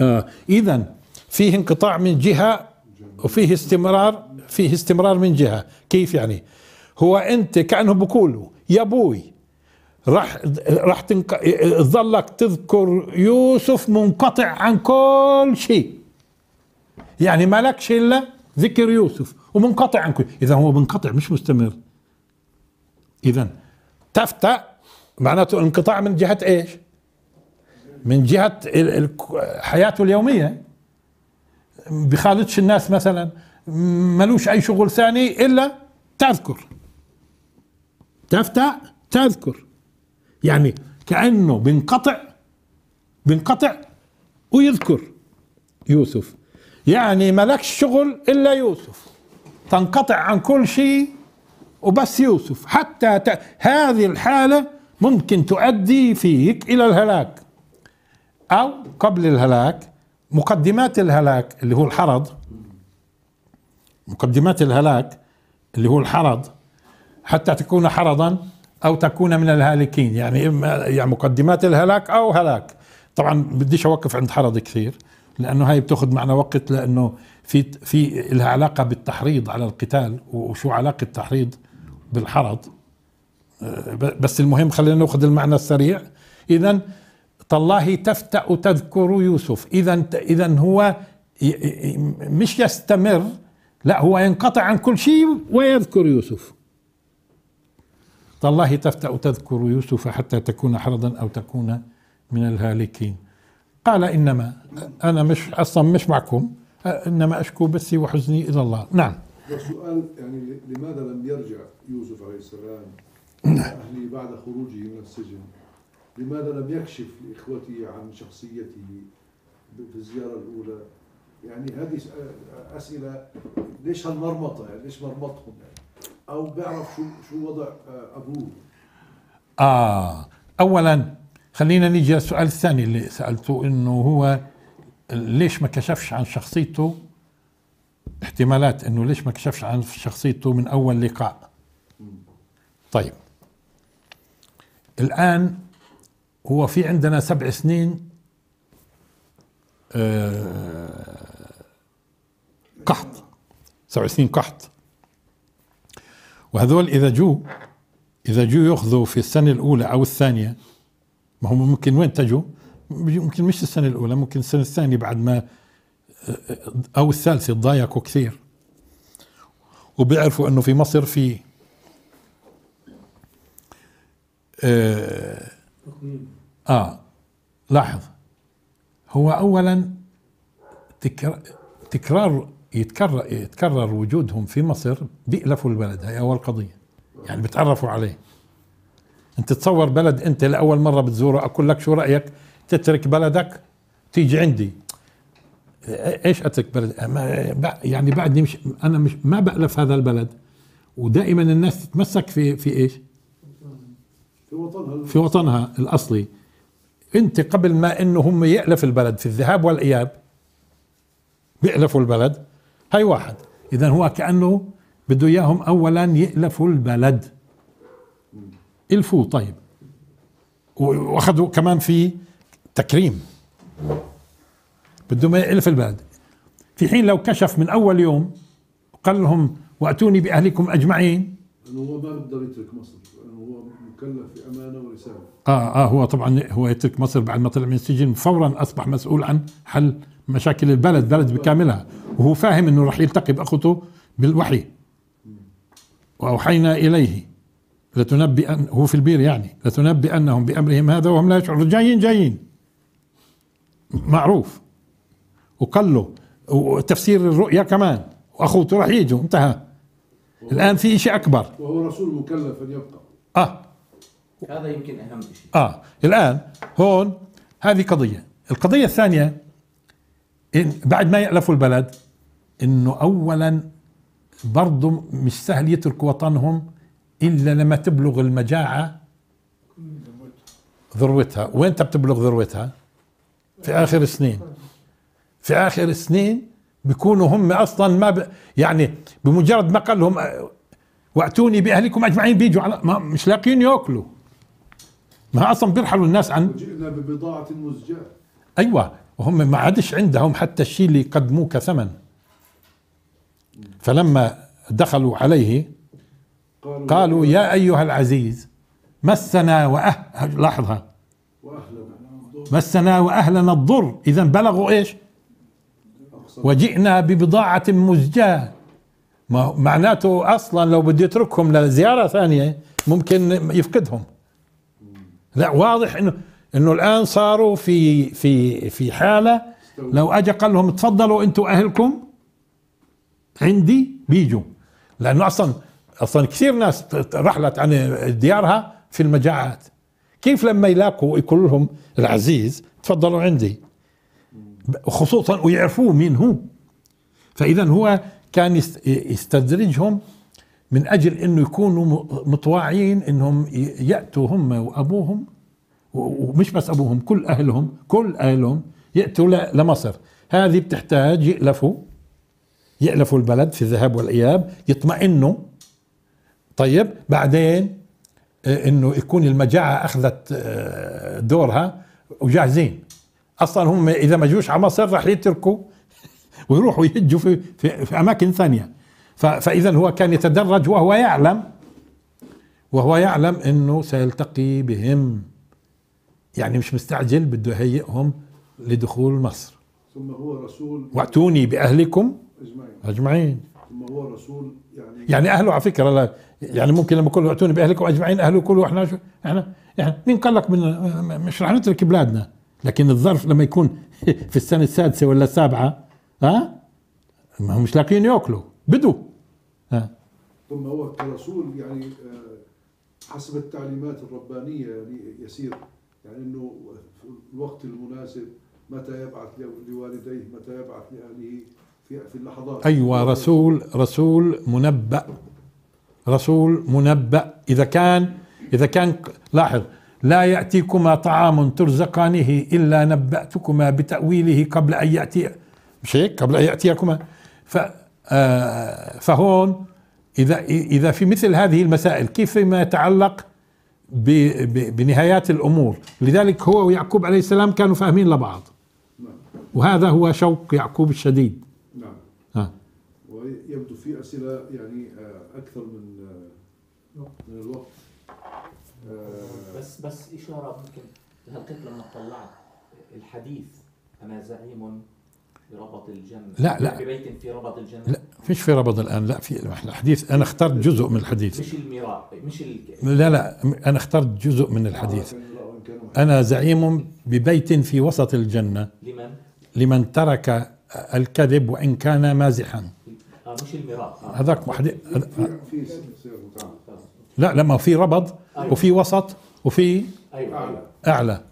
آه اذا فيه انقطاع من جهه وفيه استمرار فيه استمرار من جهه كيف يعني هو انت كانه بقولوا يا ابوي راح راح تنق... ظلك تذكر يوسف منقطع عن كل شيء يعني مالكش الا ذكر يوسف ومنقطع عن كل إذا هو منقطع مش مستمر إذا تفتأ معناته انقطاع من جهة إيش من جهة حياته اليومية بخالطش الناس مثلا ملوش أي شغل ثاني إلا تذكر تفتأ تذكر يعني كأنه بينقطع بينقطع ويذكر يوسف يعني مالكش شغل الا يوسف تنقطع عن كل شيء وبس يوسف حتى ت... هذه الحاله ممكن تؤدي فيك الى الهلاك او قبل الهلاك مقدمات الهلاك اللي هو الحرض مقدمات الهلاك اللي هو الحرض حتى تكون حرضا او تكون من الهالكين يعني اما يعني مقدمات الهلاك او هلاك طبعا بديش اوقف عند حرض كثير لانه هاي بتاخذ معنا وقت لانه في في لها علاقه بالتحريض على القتال وشو علاقه التحريض بالحرض آه، بس المهم خلينا ناخذ المعنى السريع اذا تالله تفتأ تذكر يوسف اذا اذا هو مش يستمر لا هو ينقطع عن كل شيء ويذكر يوسف تالله تفتأ تذكر يوسف حتى تكون حرضا او تكون من الهالكين قال إنما أنا مش أصلا مش معكم إنما أشكو بثي وحزني إلى الله نعم السؤال يعني لماذا لم يرجع يوسف عليه السلام نعم. اهلي بعد خروجه من السجن لماذا لم يكشف لإخوته عن شخصيته في الزيارة الأولى يعني هذه أسئلة ليش هالمرمطة يعني ليش مرمطهم يعني أو بيعرف شو شو وضع أبوه آه أولا خلينا نيجي للسؤال الثاني اللي سألته إنه هو ليش ما كشفش عن شخصيته احتمالات إنه ليش ما كشفش عن شخصيته من أول لقاء طيب الآن هو في عندنا سبع سنين آه، قحط سبع سنين قحط وهذول إذا جو إذا جو يأخذوا في السنة الأولى أو الثانية ما هم ممكن وين تجوا يمكن مش السنه الاولى ممكن السنه الثانيه بعد ما او الثالثه تضايقوا كثير وبيعرفوا انه في مصر في آه, اه لاحظ هو اولا تكرار, تكرار يتكرر يتكرر وجودهم في مصر بيألفوا البلد هي اول قضيه يعني بتعرفوا عليه انت تصور بلد انت لاول مره بتزوره اقول لك شو رايك تترك بلدك تيجي عندي ايش اترك بلد يعني بعدني مش انا مش ما بالف هذا البلد ودائما الناس تتمسك في في ايش في وطنها في وطنها الاصلي انت قبل ما انه هم يالف البلد في الذهاب والاياب بيالفوا البلد هاي واحد اذا هو كانه بده اياهم اولا يالفوا البلد الفوا طيب واخذوا كمان في تكريم بدهم الف البلد في حين لو كشف من اول يوم قال لهم واتوني باهلكم اجمعين انه هو ما بيقدر يترك مصر هو مكلف بامانه ورساله اه اه هو طبعا هو يترك مصر بعد ما طلع من السجن فورا اصبح مسؤول عن حل مشاكل البلد بلد بكاملها وهو فاهم انه راح يلتقي باخته بالوحي واوحينا اليه لتنبي أن هو في البير يعني لتنبي أنهم بأمرهم هذا وهم لا يشعرون جايين جايين معروف وقال له وتفسير الرؤيا كمان واخوته راح يجوا انتهى الان في شيء اكبر وهو رسول مكلف ان يبقى اه هذا يمكن اهم شيء اه الان هون هذه قضيه القضيه الثانيه إن بعد ما يالفوا البلد انه اولا برضه مش سهل يتركوا وطنهم الا لما تبلغ المجاعه ذروتها وين بتبلغ ذروتها في اخر السنين في اخر السنين بيكونوا هم اصلا ما ب... يعني بمجرد ما قال لهم واتوني باهلكم اجمعين بيجوا على ما مش لاقيين ياكلوا ما اصلا بيرحلوا الناس عن وجئنا ببضاعه مزجاه ايوه وهم ما عادش عندهم حتى الشيء اللي يقدموه كثمن فلما دخلوا عليه قالوا يا أيها العزيز مسنا وأهل لحظة مسنا وأهلنا الضر إذا بلغوا إيش وجئنا ببضاعة مزجاة معناته أصلا لو بده يتركهم لزيارة ثانية ممكن يفقدهم لا واضح انه انه الان صاروا في في في حاله لو اجى قال لهم تفضلوا انتم اهلكم عندي بيجوا لانه اصلا اصلا كثير ناس رحلت عن ديارها في المجاعات كيف لما يلاقوا يقول لهم العزيز تفضلوا عندي خصوصا ويعرفوه مين هو فاذا هو كان يستدرجهم من اجل انه يكونوا مطواعين انهم ياتوا هم وابوهم ومش بس ابوهم كل اهلهم كل اهلهم ياتوا لمصر هذه بتحتاج يالفوا يالفوا البلد في الذهاب والاياب يطمئنوا طيب بعدين آه، انه يكون المجاعه اخذت آه، دورها وجاهزين اصلا هم اذا ما جوش على مصر راح يتركوا [LAUGHS] ويروحوا يهجوا في, في, في اماكن ثانيه فاذا هو كان يتدرج وهو يعلم وهو يعلم انه سيلتقي بهم يعني مش مستعجل بده يهيئهم لدخول مصر ثم هو رسول واتوني باهلكم اجمعين اجمعين هو رسول يعني يعني اهله على فكره لا يعني ممكن لما يقولوا اعتوني باهلكم اجمعين اهله يقولوا احنا شو احنا يعني مين قال لك من مش رح نترك بلادنا لكن الظرف لما يكون [LAUGHS] في السنه السادسه ولا السابعه ها ما هم مش لاقيين ياكلوا بدو ها ثم هو كرسول يعني آه، حسب التعليمات الربانيه يعني يسير يعني انه في الوقت المناسب متى يبعث لوالديه متى يبعث لاهله في في اللحظات ايوه رسول رسول منبأ رسول منبأ اذا كان اذا كان لاحظ لا يأتيكما طعام ترزقانه إلا نبأتكما بتأويله قبل أن يأتي مش هيك قبل أن يأتيكما ف آه، فهون إذا إذا في مثل هذه المسائل كيف ما يتعلق بنهايات الأمور لذلك هو ويعقوب عليه السلام كانوا فاهمين لبعض نعم. وهذا هو شوق يعقوب الشديد يبدو في أسئلة يعني آه، أكثر من آه، نعم. من الوقت آه، بس بس إشارة ممكن هالقطة لما طلعت الحديث أنا زعيم بربط الجنة لا لا ببيت في ربط الجنة لا فيش في ربط الآن لا في الحديث أنا اخترت جزء من الحديث مش الميراث مش ال... لا لا أنا اخترت جزء من الحديث أنا زعيم ببيت في وسط الجنة لمن؟ لمن ترك الكذب وإن كان مازحا مش الميراث آه. هذاك وحدي لا لما في ربض أيوة. وفي وسط وفي أيوة. اعلى اعلى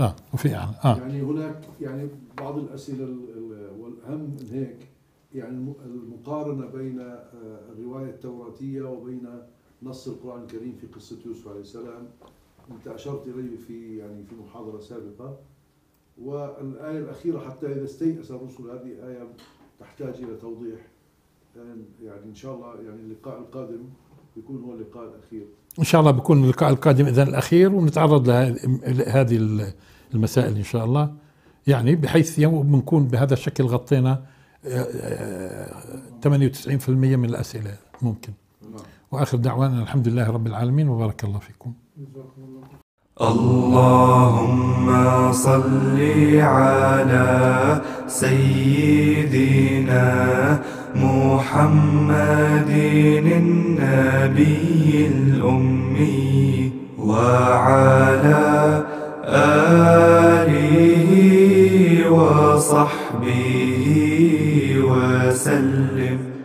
اه وفي اعلى اه يعني هناك يعني بعض الاسئله والاهم من هيك يعني المقارنه بين آه، الروايه التوراتيه وبين نص القران الكريم في قصه يوسف عليه السلام انت اشرت اليه في يعني في محاضره سابقه والايه الاخيره حتى اذا استيأس الرسل هذه ايه تحتاج الى توضيح يعني يعني ان شاء الله يعني اللقاء القادم بيكون هو اللقاء الاخير ان شاء الله بكون اللقاء القادم اذا الاخير ونتعرض لهذه المسائل ان شاء الله يعني بحيث يوم بنكون بهذا الشكل غطينا 98% آه، آه، من الاسئله ممكن نعم. واخر دعوانا الحمد لله رب العالمين وبارك الله فيكم اللهم صل على سيدنا محمد النبي الأمي وعلى آله وصحبه وسلم